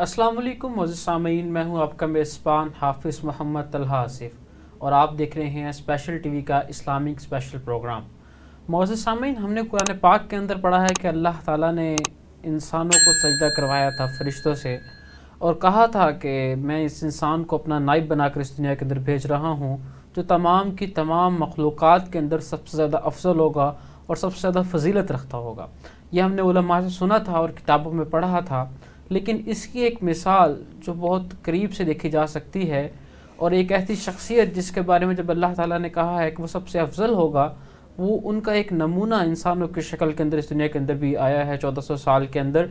अस्सलाम वालेकुम मज़ सामीन मैं हूं आपका मेज़बान हाफिज़ मोहम्मद तलहा आसिफ और आप देख रहे हैं स्पेशल टीवी का इस्लामिक स्पेशल प्रोग्राम मौज सामीन हमने कुरान पाक के अंदर पढ़ा है कि अल्लाह ताला ने इंसानों को सजदा करवाया था फरिश्तों से और कहा था कि मैं इस इंसान को अपना नाइब बनाकर इस दुनिया के अंदर भेज रहा हूँ जो तमाम की तमाम मखलूक़ के अंदर सबसे ज़्यादा अफजल होगा और सबसे ज़्यादा फजीलत रखता होगा यह हमने उलमा से सुना था और किताबों में पढ़ा था लेकिन इसकी एक मिसाल जो बहुत करीब से देखी जा सकती है और एक ऐसी शख्सियत जिसके बारे में जब अल्लाह ताला ने कहा है कि वो सबसे अफजल होगा वो उनका एक नमूना इंसानों की शक्ल के अंदर इस दुनिया के अंदर भी आया है चौदह सौ साल के अंदर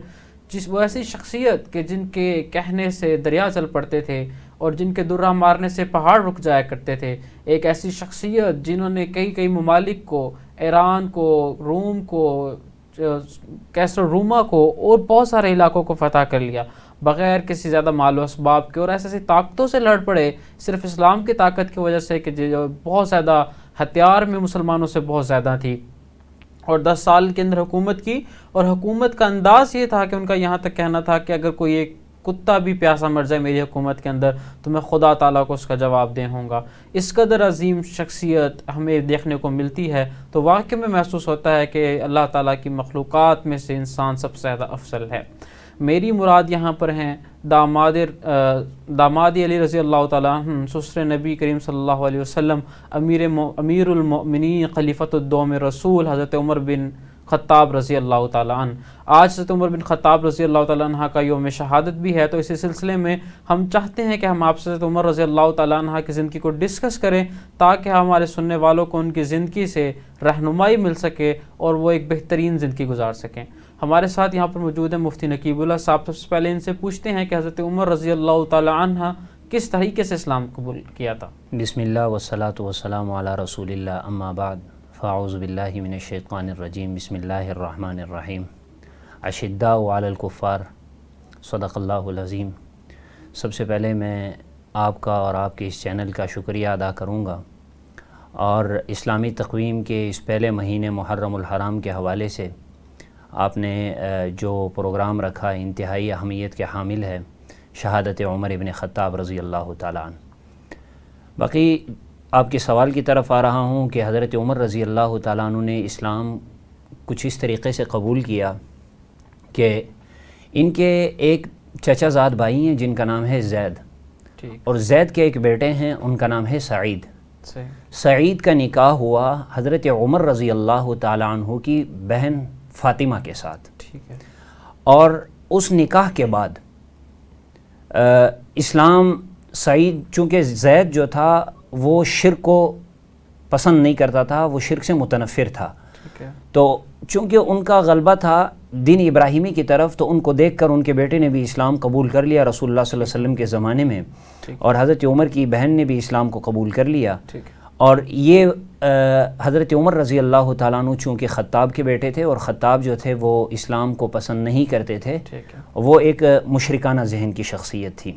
जिस वो ऐसी शख्सियत के जिनके कहने से दरिया चल पड़ते थे और जिनके दुर्रा मारने से पहाड़ रुक जाया करते थे एक ऐसी शख्सियत जिन्होंने कई कई ममालिक को ईरान को रोम को रूमा को और बहुत सारे इलाकों को फतह कर लिया बग़ैर किसी ज़्यादा मालो इसबाब के और ऐसी ऐसी ताकतों से लड़ पड़े सिर्फ इस्लाम की ताकत की वजह से कि बहुत ज़्यादा हथियार में मुसलमानों से बहुत ज़्यादा थी और 10 साल के अंदर हुकूमत की और हुकूमत का अंदाज़ ये था कि उनका यहाँ तक कहना था कि अगर कोई एक कुत्ता भी प्यासा मर जाए मेरी हुकूमत के अंदर तो मैं खुदा ताला को उसका जवाब दे हूँगा इस कदर अजीम शख्सियत हमें देखने को मिलती है तो वाक्य में महसूस होता है कि अल्लाह ताला की मखलूक़ में से इंसान सबसे ज़्यादा अफसल है मेरी मुराद यहाँ पर हैं दामाद दामाद अली रज़ी अल्लाह तसर नबी करीम सल्ला वसम अमीर अमीरमिन खलीफ़तुद्दोम रसूल हज़रत उमर बिन ख़त्ताब रज़ी अल्लाह तन आज से उमर बिन ख़त्ताब रज़ी अल्लाह तह का योम शहादत भी है तो इसी सिलसिले में हम चाहते हैं कि हम आपसे उम्र रज़ी अल्लाह तह की ज़िंदगी को डिस्कस करें ताकि हमारे सुनने वालों को उनकी ज़िंदगी से रहनुमाई मिल सके और वो एक बेहतरीन ज़िंदगी गुजार सकें हमारे साथ यहाँ पर मौजूद है मुफ्ती नकीबुल्ला साहब सबसे पहले इनसे पूछते हैं कि हज़रत उमर रज़ी अल्लाह तह किस तरीके से इस्लाम कबूल किया था बिसमिल्ल वसलात वसलाम रसूल अम्माबाद फ़ाउज़बिल्लिमिनशैतरजीम बसमीम अशद्दाकुफ़ार सदक़ल्लाज़ीम सबसे पहले मैं आपका और आपके इस चैनल का शुक्रिया अदा करूँगा और इस्लामी तकवीम के इस पहले महीने मुहर्रम के हवाले से आपने जो प्रोग्राम रखा इंतहाई अहमियत के हामिल है शहादत उमर इबन ख़त्ताब रज़ी अल्लाह ताली बाकी आपके सवाल की तरफ आ रहा हूँ कि हज़रत उमर रज़ी अल्लाह तु ने इस्लाम कुछ इस तरीके से कबूल किया कि इनके एक चचाजाद भाई हैं जिनका नाम है जैद और जैद के एक बेटे हैं उनका नाम है सईद सईद का निकाह हुआ हज़रत उमर रज़ी अल्लाह तु की बहन फ़ातिमा के साथ और उस निकाह के बाद आ, इस्लाम सईद चूँकि जैद जो था वो शिर को पसंद नहीं करता था वो शिरक से मुतनफ़िर था तो चूँकि उनका गलबा था दिन इब्राहिमी की तरफ तो उनको देख कर उनके बेटे ने भी इस्लाम कबूल कर लिया रसूल वसम के ज़माने में और हज़रत उमर की बहन ने भी इस्लाम को कबूल कर लिया और ये हज़रत उमर रज़ी अल्लाह तु चूँकि ख़ताब के बेटे थे और ख़ताब जो थे वो इस्लाम को पसंद नहीं करते थे वो एक मशरकाना जहन की शख्सियत थी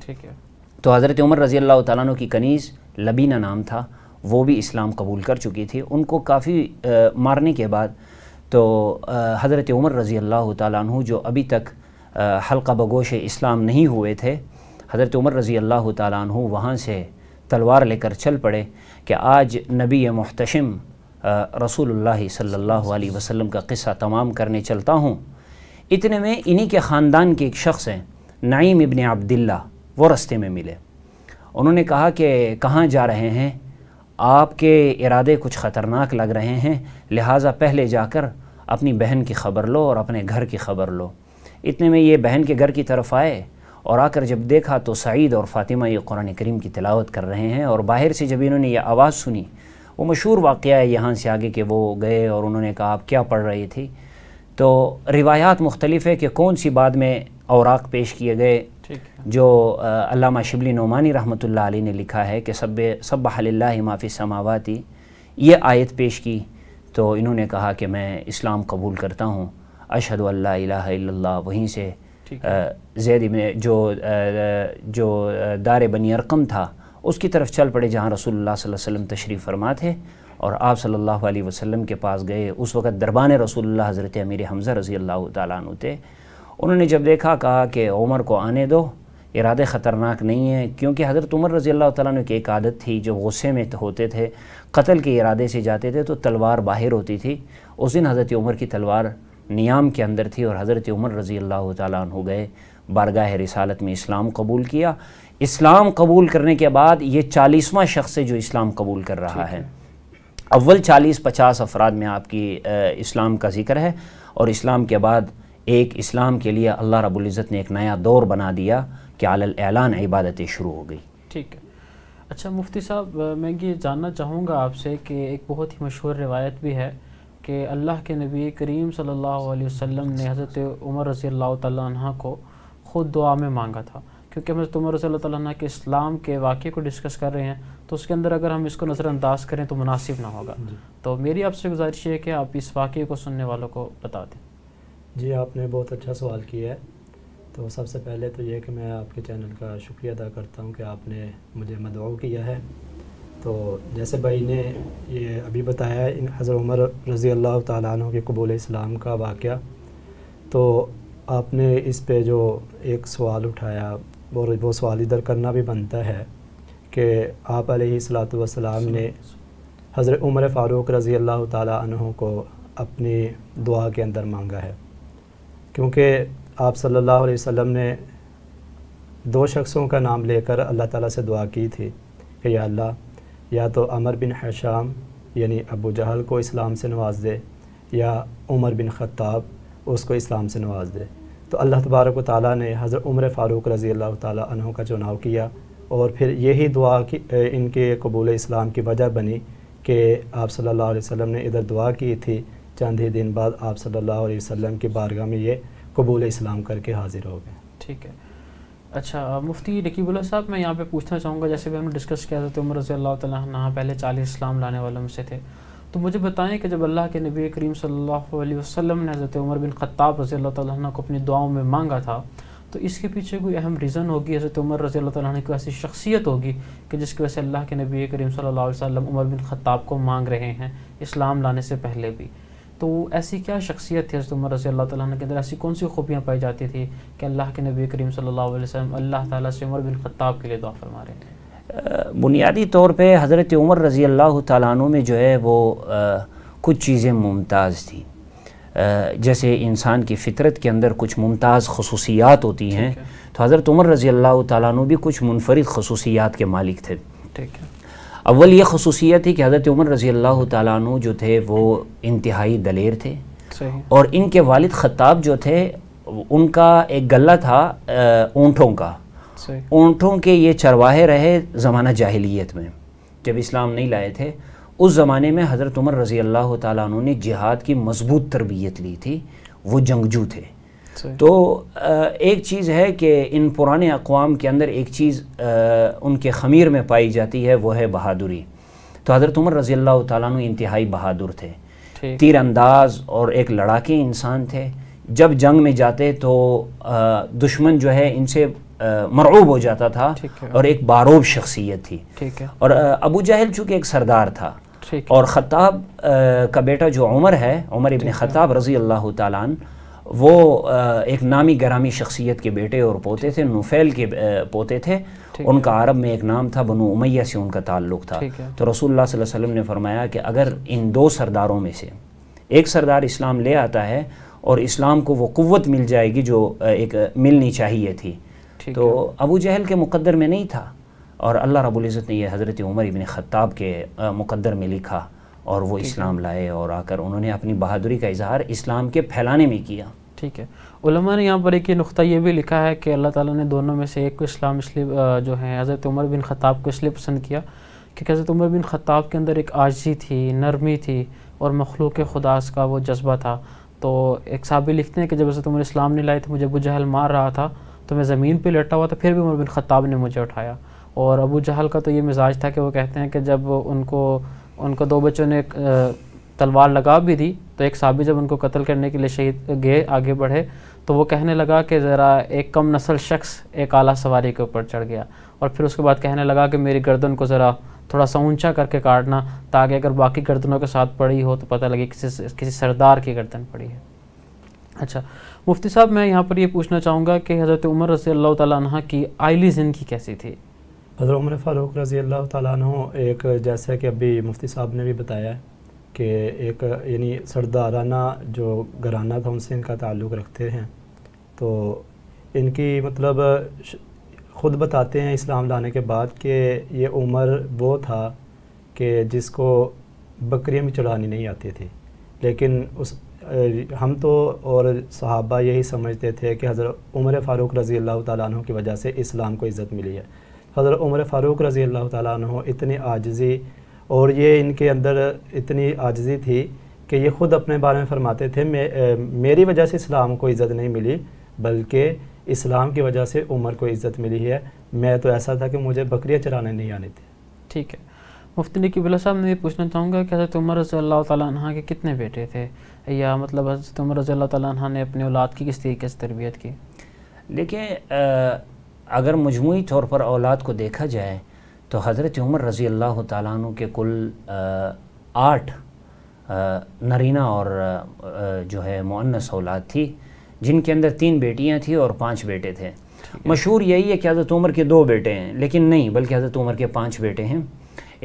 तो हज़रत उमर रज़ी अल्लाह तु की कनीज़ लबीना नाम था वो भी इस्लाम कबूल कर चुकी थी उनको काफ़ी मारने के बाद तो हज़रत उमर रज़ी अल्लाह तु जो अभी तक हल्का बगोश इस्लाम नहीं हुए थे हज़रत उमर रज़ी अल्लाह तु वहाँ से तलवार लेकर चल पड़े कि आज नबी महतशम रसूलुल्लाह सल्लल्लाहु अलैहि वसल्लम का किस्सा तमाम करने चलता हूँ इतने में इन्हीं के ख़ानदान के एक शख्स हैं नईम इबन अब्दुल्ला वो रस्ते में मिले उन्होंने कहा कि कहाँ जा रहे हैं आपके इरादे कुछ ख़तरनाक लग रहे हैं लिहाजा पहले जाकर अपनी बहन की ख़बर लो और अपने घर की ख़बर लो इतने में ये बहन के घर की तरफ आए और आकर जब देखा तो सईद और फ़ातिमा ये कुरान करीम की तिलावत कर रहे हैं और बाहर से जब इन्होंने ये आवाज़ सुनी वो मशहूर वाक़ है यहाँ से आगे कि वो गए और उन्होंने कहा आप क्या पढ़ रही थी तो रिवायात मुख्तलिफ़ है कि कौन सी बाद में औराक पेश किए गए जो अल्लामा शिबली नौमानी रहमत आली ने लिखा है कि सब सब हल्ला माफ़ी समावती ये आयत पेश की तो इन्होंने कहा कि मैं इस्लाम कबूल करता हूँ अशद अल्ला वहीं से जैद में जो जो दार बनी अरकम था उसकी तरफ चल पड़े जहाँ रसोल्ला वसम तशरीफ़ फरमा थे और आप सल्ला वसलम के पास गए उस वक़्त दरबान रसोल्ला हज़रत अमीर हमज़ा रज़ी अल्लाह तुते उन्होंने जब देखा कहा कि उमर को आने दो इरादे ख़तरनाक नहीं हैं क्योंकि हज़रत उमर रज़ी अल्लाह तु की एक आदत थी जो गुस्से में होते थे कत्ल के इरादे से जाते थे तो तलवार बाहर होती थी उस दिन हज़रत उमर की तलवार नियाम के अंदर थी और हज़रत उमर रज़ी अल्लाह तु गए बारगाह रिसालत में इस्लाम कबूल किया इस्लाम कबूल करने के बाद ये चालीसवां शख्स है जो इस्लाम कबूल कर रहा है अव्वल चालीस पचास अफराद में आपकी इस्लाम का ज़िक्र है और इस्लाम के बाद एक इस्लाम के लिए अल्लाह रबुल्ज़त ने एक नया दौर बना दिया कि आलान इबादतें शुरू हो गई ठीक है अच्छा मुफ्ती साहब मैं ये जानना चाहूँगा आपसे कि एक बहुत ही मशहूर रिवायत भी है कि अल्लाह के नबी करीम सल्लल्लाहु अलैहि वसल्लम ने हज़रत उमर रसी अल्लाह तह को ख़ुद दुआ में मांगा था क्योंकि हम हज़रत उमर रज़ी तह के इस्लाम के वाक़े को डिस्कस कर रहे हैं तो उसके अंदर अगर हम इसको नज़रअंदाज करें तो मुनासिब ना होगा तो मेरी आपसे गुजारिश है कि आप इस वाक़े को सुनने वालों को बता दें जी आपने बहुत अच्छा सवाल किया है तो सबसे पहले तो यह कि मैं आपके चैनल का शुक्रिया अदा करता हूँ कि आपने मुझे मदआव किया है तो जैसे भाई ने ये अभी बताया इन हज़र उमर रज़ी अल्लाह तु के कबूल इस्लाम का वाक़ तो आपने इस पे जो एक सवाल उठाया और वो सवाल इधर करना भी बनता है कि आप सलात वसलाम ने हज़रत उमर फ़ारूक रज़ी अल्लाह तु को अपनी दुआ के अंदर मांगा है क्योंकि आप सल्लल्लाहु अलैहि वसल्लम ने दो शख्सों का नाम लेकर अल्लाह ताला से दुआ की थी कि या अल्लाह या तो अमर बिन हशाम यानी अबू जहल को इस्लाम से नवाज दे या उमर बिन ख़त्ताब उसको इस्लाम से नवाज दे तो अल्लाह तबारक ताली ने हज़रत उमर फ़ारूक रज़ी अल्लाह तहों का चुनाव किया और फिर यही दुआ की इनके कबूल इस्लाम की वजह बनी कि आप सल्लल्लाहु अलैहि वसल्लम ने इधर दुआ की थी चंद ही दिन बाद आप सल्लल्लाहु अलैहि वसल्लम की बारगाह में ये कबूल इस्लाम करके हाजिर हो गए ठीक है अच्छा मुफ्ती रकीबुल्ला साहब मैं यहाँ पे पूछना चाहूँगा जैसे भी हमने डिस्कस किया था तो उमर रज़ी अल्लाह तह पहले चालीस इस्लाम लाने वालों में से थे तो मुझे बताएं कि जब अल्लाह के नबी करीम सल्लल्लाहु अलैहि वसल्लम ने हज़रत उमर बिन ख़त्ताब रज़ी अल्लाह तह को अपनी दुआओं में मांगा था तो इसके पीछे कोई अहम रीज़न होगी हज़रत उमर रज़ी अल्लाह तह की ऐसी शख्सियत होगी कि जिसकी वजह से अल्लाह के नबी करीम सल्लल्लाहु अलैहि वसल्लम उमर बिन ख़त्ताब को मांग रहे हैं इस्लाम लाने से पहले भी तो ऐसी क्या शख्सियत थी हज़रत उमर रज़ी अल्लाह तला के अंदर ऐसी कौन सी खूबियाँ पाई जाती थी कि अल्लाह के नबी करीम सल्लल्लाहु अलैहि वसल्लम अल्लाह ताला से उमर बिन ख़त्ताब के लिए दुआ फरमा रहे थे बुनियादी तौर पर हज़रत उमर रज़ी अल्लाह तु में जो है वो आ, कुछ चीज़ें मुमताज़ थी आ, जैसे इंसान की फ़ितरत के अंदर कुछ मुमताज़ खसूसियात होती हैं है। तो हज़रत उमर रज़ी अल्लाह तु भी कुछ मुनफरद खसूसियात के मालिक थे ठीक है अव्वल ये खसूसियत थी कि हज़रत उमर रज़ी अल्लाह तु जो थे वो इंतहाई दलेर थे और इनके वालिद ख़ताब जो थे उनका एक गला था ऊँटों का ऊँटों के ये चरवाहे रहे ज़माना जाहलीत में जब इस्लाम नहीं लाए थे उस ज़माने में हज़रत उमर रज़ी अल्लाह तु ने जिहाद की मजबूत तरबियत ली थी वो जंगजू थे तो एक चीज़ है कि इन पुराने अकवाम के अंदर एक चीज़ उनके ख़मीर में पाई जाती है वो है बहादुरी तो हज़रत उमर रज़ी अल्लाह तु इंतहाई बहादुर थे तीर अंदाज और एक लड़ाके इंसान थे जब जंग में जाते तो दुश्मन जो है इनसे मरऊब हो जाता था और एक बारूब शख्सियत थी और अबू जहल चूँकि एक सरदार था और ख़ताब का बेटा जो उमर है उमर इबन ख़ताब रज़ी अल्लाह तन वो एक नामी गरामी शख्सियत के बेटे और पोते थे नुफैल के पोते थे उनका अरब में एक नाम था बनु उमैया से उनका ताल्लुक़ था तो रसूलुल्लाह सल्लल्लाहु अलैहि वसल्लम ने फरमाया कि अगर इन दो सरदारों में से एक सरदार इस्लाम ले आता है और इस्लाम को वो क़वत मिल जाएगी जो एक मिलनी चाहिए थी तो अबू जहल के मुकदर में नहीं था और अल्लाह रबुल्ज़त ने यह हज़रत उमर इबन ख़ताब के मुकद्दर में लिखा और वो इस्लाम लाए और आकर उन्होंने अपनी बहादुरी का इजहार इस्लाम के फैलाने में किया ठीक है उलमा ने यहाँ पर एक नुक़ा ये भी लिखा है कि अल्लाह ताला ने दोनों में से एक को इस्लाम इसलिए जो है हज़रत उमर बिन ख़ताब को इसलिए पसंद किया कि हज़रत उमर बिन ख़ताब के अंदर एक आजी थी नरमी थी और मखलूक खुदास का वो जज्बा था तो एक साहब भी लिखते हैं कि जब हज़रत उमर इस्लाम ने लाए थे मुझे अबू जहल मार रहा था तो मैं ज़मीन पर लेटा हुआ था फिर भी उमर बिन ख़ताब ने मुझे उठाया और अबू जहल का तो ये मिजाज था कि वो कहते हैं कि जब उनको उनको दो बच्चों ने तलवार लगा भी दी तो एक साबी जब उनको कत्ल करने के लिए शहीद गए आगे बढ़े तो वो कहने लगा कि ज़रा एक कम नस्ल शख्स एक आला सवारी के ऊपर चढ़ गया और फिर उसके बाद कहने लगा कि मेरी गर्दन को ज़रा थोड़ा सा ऊंचा करके काटना ताकि अगर बाकी गर्दनों के साथ पड़ी हो तो पता लगे किसी किसी सरदार की गर्दन पड़ी है अच्छा मुफ्ती साहब मैं यहाँ पर ये पूछना चाहूँगा कि हज़रत उमर रसी अल्लाह तह की आयली ज़िंदगी कैसी थी हज़रत उमर फ़ारूक रज़ी अल्लाह तु एक जैसा कि अभी मुफ्ती साहब ने भी बताया है कि एक यानी सरदाराना जो घराना था उनसे इनका ताल्लुक़ रखते हैं तो इनकी मतलब ख़ुद बताते हैं इस्लाम लाने के बाद कि ये उमर वो था कि जिसको बकरियाँ भी चढ़ानी नहीं आती थी लेकिन उस हम तो और सहाबा यही समझते थे कि हज़रत उमर फ़ारूक रज़ी अल्लाह तु की वजह से इस्लाम को इज़्ज़त मिली है हज़रत उमर फ़ारूक रज़ी अल्लाह तु इतनी आजज़ी और ये इनके अंदर इतनी आजजी थी कि ये ख़ुद अपने बारे में फरमाते थे मे, ए, मेरी वजह से इस्लाम को इज़्ज़त नहीं मिली बल्कि इस्लाम की वजह से उमर को इज़्ज़त मिली है मैं तो ऐसा था कि मुझे बकरियाँ चराने नहीं आनी थी ठीक है मुफ्ती किबला साहब मैं ये पूछना चाहूँगा कि हज़रत उमर रज़ी अल्लाह के कितने बेटे थे या मतलब हज़रत उमर रज़ी अल्लाह ने अपने औलाद की किस तरीके से तरबियत की देखिए अगर मजमू तौर पर औलाद को देखा जाए तो हज़रत उमर रज़ी अल्लाह तु के कुल आठ नरीना और जो है मुन्नस औलाद थी जिनके अंदर तीन बेटियां थी और पांच बेटे थे मशहूर यही है कि हज़रत उमर के दो बेटे हैं लेकिन नहीं बल्कि हज़रत उमर के पांच बेटे हैं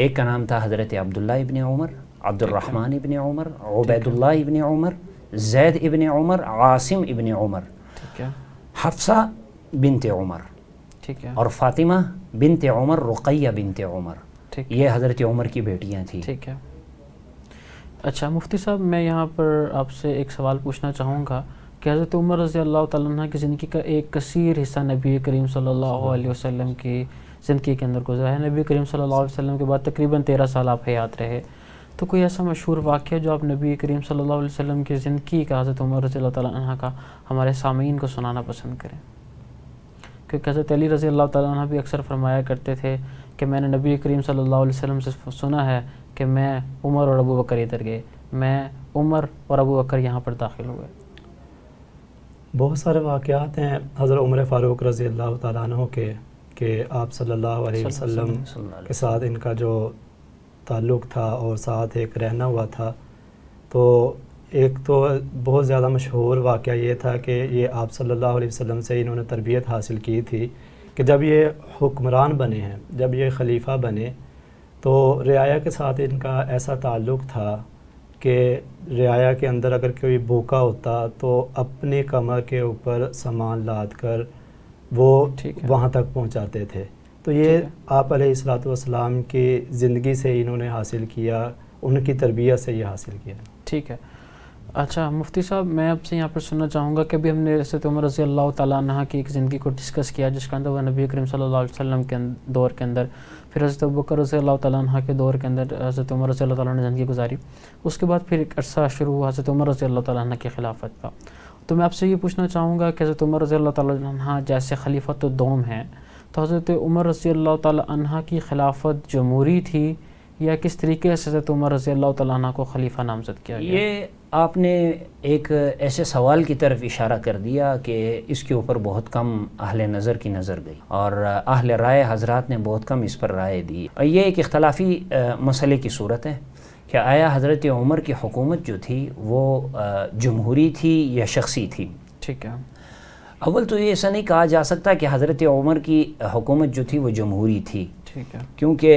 एक का नाम था हज़रत अब्दुल्ला इबन उमर अब्दुलरहमान इबन उमर उबैदल इबन उमर जैद इबन उमर आसम इबन उमर हफ्सा बिनते उमर ठीक है और फातिमा बिनत उमर रुकैया बिनत उमर ये हज़रत उमर की बेटियाँ थी ठीक है अच्छा मुफ्ती साहब मैं यहाँ पर आपसे एक सवाल पूछना चाहूँगा कि हज़रत उमर रज़ी अल्लाह तह की ज़िंदगी का एक कसीर हिस्सा नबी करीम सल्लल्लाहु अलैहि वसल्लम की ज़िंदगी के अंदर गुजरा है नबी करीम सल्लल्लाहु अलैहि वसल्लम के बाद तकरीबन तेरह साल आप हयात रहे तो कोई ऐसा मशहूर वाक़ जो आप नबी करीम सल्लल्लाहु अलैहि वसल्लम की ज़िंदगी का हज़रत उमर रज़ी अल्लाह तह का हमारे सामीन को सुनाना पसंद करें कि हज़रत अली रज़ी अल्लाह तह भी अक्सर फरमाया करते थे कि मैंने नबी करीम सल्लल्लाहु अलैहि वसल्लम से सुना है कि मैं उमर और अबू बकर इधर गए मैं उमर और अबू बकर यहाँ पर दाखिल हुए बहुत सारे वाक़ात हैं हज़रत उमर फ़ारूक रज़ी अल्लाह तह के कि आप सल्लल्लाहु अलैहि वसल्लम के साथ इनका जो ताल्लुक़ था और साथ एक रहना हुआ था तो एक तो बहुत ज़्यादा मशहूर वाक़ ये था कि ये आप सल्लल्लाहु अलैहि वसल्लम से इन्होंने तरबियत हासिल की थी कि जब ये हुक्मरान बने हैं जब ये खलीफा बने तो रियाया के साथ इनका ऐसा ताल्लुक़ था कि रियाया के अंदर अगर कोई भूखा होता तो अपने कमर के ऊपर सामान लाद कर वो ठीक वहाँ तक पहुँचाते थे तो ये आप सलाम की ज़िंदगी से इन्होंने हासिल किया उनकी तरबियत से ये हासिल किया ठीक है अच्छा मुफ्ती साहब मैं आपसे यहाँ पर सुनना चाहूँगा कि अभी हमने रसत उमर रज़ी अल्लाह तह की एक ज़िंदगी को डिस्कस किया जिसके अंदर वह नबी करीम सल्लल्लाहु वसम के अं-, दौर के अंदर फिर हज़रत बकर रज़ी अल्लाह तह के दौर के अंदर हज़रत उमर रज़ी अल्लाह ने ज़िंदगी गुजारी उसके बाद फिर एक अरसा शुरू हुआ हज़रत उमर रज़ी अल्लाह तह के खिलाफत का तो मैं आपसे ये पूछना चाहूँगा कि हज़रत उमर रज़ी अल्लाह तह जैसे खलीफत दोम हैं तो हज़रत उमर रज़ी अल्लाह तह की खिलाफत जमहूरी थी या किस तरीके से हज़रत उमर रज़ी अल्लाह तह को खलीफा नामजद किया ये आपने एक ऐसे सवाल की तरफ इशारा कर दिया कि इसके ऊपर बहुत कम अहल नज़र की नज़र गई और अहल राय हजरत ने बहुत कम इस पर राय दी और ये एक इख्तलाफी मसले की सूरत है कि आया हज़रत उमर की हुकूमत जो थी वो जमहूरी थी या शख्सी थी ठीक है अव्वल तो ये ऐसा नहीं कहा जा सकता कि हज़रत उमर की हुकूमत जो थी वो जमहूरी थी ठीक है क्योंकि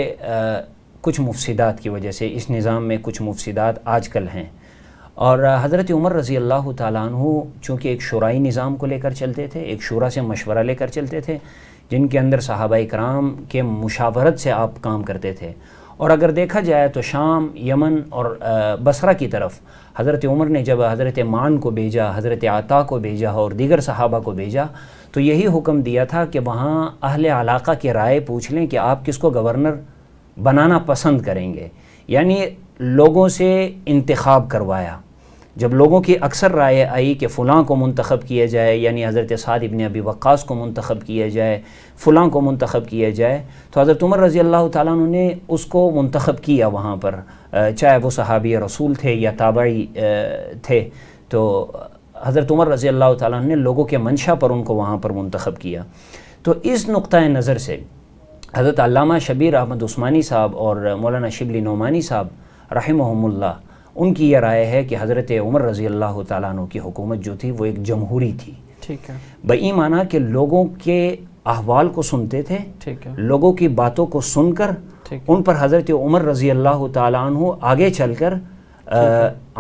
कुछ मुफसदात की वजह से इस निज़ाम में कुछ मुफसदात आजकल हैं और हज़रत उमर रज़ी अल्लाह तु चूँकि एक शुराई निज़ाम को लेकर चलते थे एक शुरा से मशवरा लेकर चलते थे जिनके अंदर साहबा कराम के मुशावरत से आप काम करते थे और अगर देखा जाए तो शाम यमन और बसरा की तरफ हज़रत उमर ने जब हज़रत मान को भेजा हज़रत आता को भेजा और दीगर सहाबा को भेजा तो यही हुक्म दिया था कि वहाँ अहल आलाक़ा के राय पूछ लें कि आप किसको गवर्नर बनाना पसंद करेंगे यानी लोगों से इंतखब करवाया जब लोगों की अक्सर राय आई कि फ़लाँ को मंतखब किया जाए यानी हज़रत साद इबन अबी वक्स को मंतखब किया जाए फ़लाँ को मंतखब किया जाए तो हज़रत उमर रज़ी अल्लाह तुमने ने उसको मंतखब किया वहाँ पर चाहे वो सहाबी रसूल थे या ताबाई थे तो हज़रत उमर रज़ी अल्लाह तुमने ने लोगों के मंशा पर उनको वहाँ पर मंतखब किया तो इस नुक़ नज़र से हज़रत शबीर अहमद ऊस्मानी साहब और मौलाना शिबली नौमानी साहब रहमहमुल्ला उनकी यह राय है कि हज़रत उमर रज़ी अल्लाह तु की हुकूमत जो थी वो एक जमहूरी थी ठीक है बई माना कि लोगों के अहवाल को सुनते थे ठीक है लोगों की बातों को सुनकर उन पर हज़रत उमर रज़ी अल्लाह तु आगे चल कर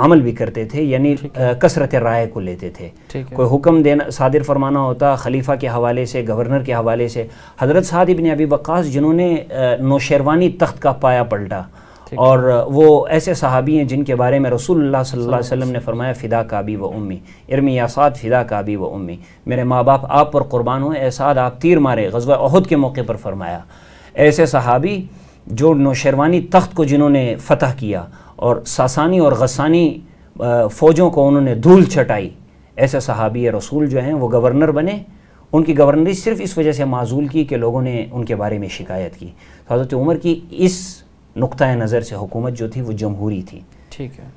अमल भी करते थे यानी कसरत राय को लेते थे कोई हुक्म देना सादिर फरमाना होता खलीफा के हवाले से गवर्नर के हवाले से हज़रत साद इबन अबी वक़ास जिन्होंने नौशरवानी तख्त का पाया पलटा और वो ऐसे सहाबी हैं जिनके बारे में रसूल सल्लल्लाहु अलैहि वसल्लम ने फरमाया फ़िदा का भी व उम्मी इरमी यासाद फ़िदा का भी व उम्मी मेरे माँ बाप आप पर कुर्बान हुए एसाद आप तीर मारे गजवा अहद के मौके पर फरमाया ऐसे सहाबी जो नौशरवानी तख्त को जिन्होंने फ़तह किया और सासानी और गसानी फ़ौजों को उन्होंने धूल छटाई ऐसे सहाबी रसूल जो हैं वो गवर्नर बने उनकी गवर्नरी सिर्फ इस वजह से माजूल की कि लोगों ने उनके बारे में शिकायत की तो हज़रत उमर की इस नुक़ नज़र से हुकूमत जो थी वो जमहूरी थी ठीक है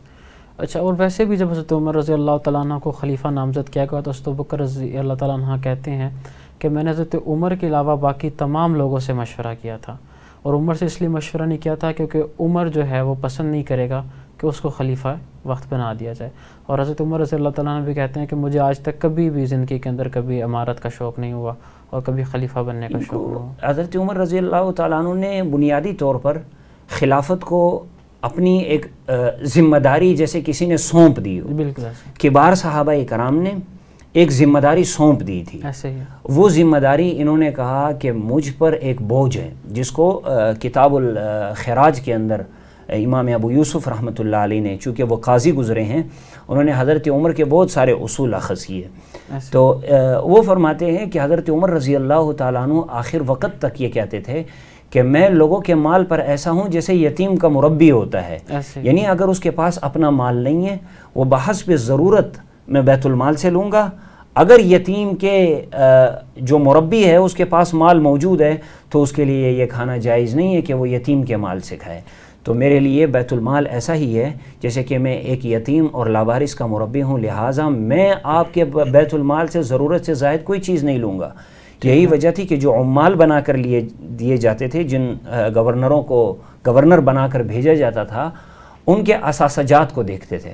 अच्छा और वैसे भी जब हज़रत उमर रज़ी अल्लाह तला को खलीफा नामजद किया गया तो हज़रत बकर रज़ी अल्लाह तला कहते हैं कि मैंने हज़रत उमर के अलावा बाकी तमाम लोगों से मशवरा किया था और उमर से इसलिए मशवरा नहीं किया था क्योंकि उमर जो है वो पसंद नहीं करेगा कि उसको खलीफा वक्त बना दिया जाए और हज़रत उमर रज़ी अल्लाह तला भी कहते हैं कि मुझे आज तक कभी भी ज़िंदगी के अंदर कभी इमारत का शौक़ नहीं हुआ और कभी खलीफा बनने का शौक़ हुआ हज़रत उमर रज़ी अल्लाह तु ने बुनियादी तौर पर खिलाफत को अपनी एक ज़िम्मेदारी जैसे किसी ने सौंप दी हो किबार साहबा कराम ने एक ज़िम्मेदारी सौंप दी थी ऐसे ही वो ज़िम्मेदारी इन्होंने कहा कि मुझ पर एक बोझ है जिसको किताबुल खराज के अंदर इमाम अबू यूसुफ़ रहमत ली ने चूँकि वो काजी गुज़रे हैं उन्होंने हज़रत उमर के बहुत सारे असूल अखज़ किए तो आ, वो फरमाते हैं कि हज़रत उमर रज़ी अल्लाह तु आखिर वक़्त तक ये कहते थे कि मैं लोगों के माल पर ऐसा हूँ जैसे यतीम का मुरबी होता है यानी अगर उसके पास अपना माल नहीं है वो बहस पे ज़रूरत मैं बैतुलमाल से लूँगा अगर यतीम के जो मुरबी है उसके पास माल मौजूद है तो उसके लिए ये खाना जायज़ नहीं है कि वो यतीम के माल से खाए तो मेरे लिए बैतुलमाल ऐसा ही है जैसे कि मैं एक यतीम और लावारिस का मुरबी हूँ लिहाजा मैं आपके बैतुलमाल से ज़रूरत से जायद कोई चीज़ नहीं लूँगा तो यही वजह थी कि जो उम्माल बना कर लिए दिए जाते थे जिन गवर्नरों को गवर्नर बना कर भेजा जाता था उनके असासजात को देखते थे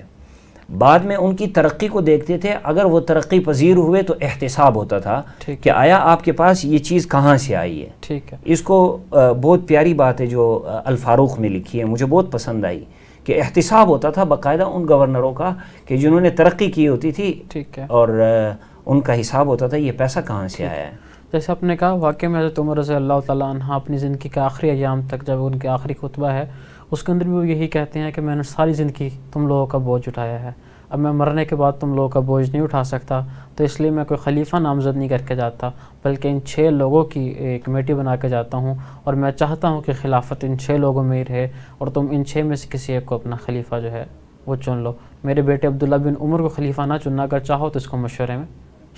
बाद में उनकी तरक्की को देखते थे अगर वो तरक्की पजीर हुए तो एहतसाब होता था कि आया आपके पास ये चीज़ कहाँ से आई है ठीक है इसको बहुत प्यारी बात है जो अलफारूक ने लिखी है मुझे बहुत पसंद आई कि एहतसाब होता था बाकायदा उन गवर्नरों का कि जिन्होंने तरक्की की होती थी ठीक है और उनका हिसाब होता था ये पैसा कहाँ से आया है जैसे तो आपने कहा वाक़ में हज़रत उमर रज़ी अल्लाह तह अपनी ज़िंदगी के आखिरी अयाम तक जब उनके आखिरी खुतबा है उसके अंदर भी वो यही कहते हैं कि मैंने सारी ज़िंदगी तुम लोगों का बोझ उठाया है अब मैं मरने के बाद तुम लोगों का बोझ नहीं उठा सकता तो इसलिए मैं कोई खलीफा नामजद नहीं करके जाता बल्कि इन छः लोगों की कमेटी बना के जाता हूँ और मैं चाहता हूँ कि खिलाफत इन छः लोगों में ही रहे और तुम इन छः में से किसी एक को अपना खलीफा जो है वो चुन लो मेरे बेटे अब्दुल्ला बिन उमर को खलीफा ना चुनना अगर चाहो तो इसको मशवरे में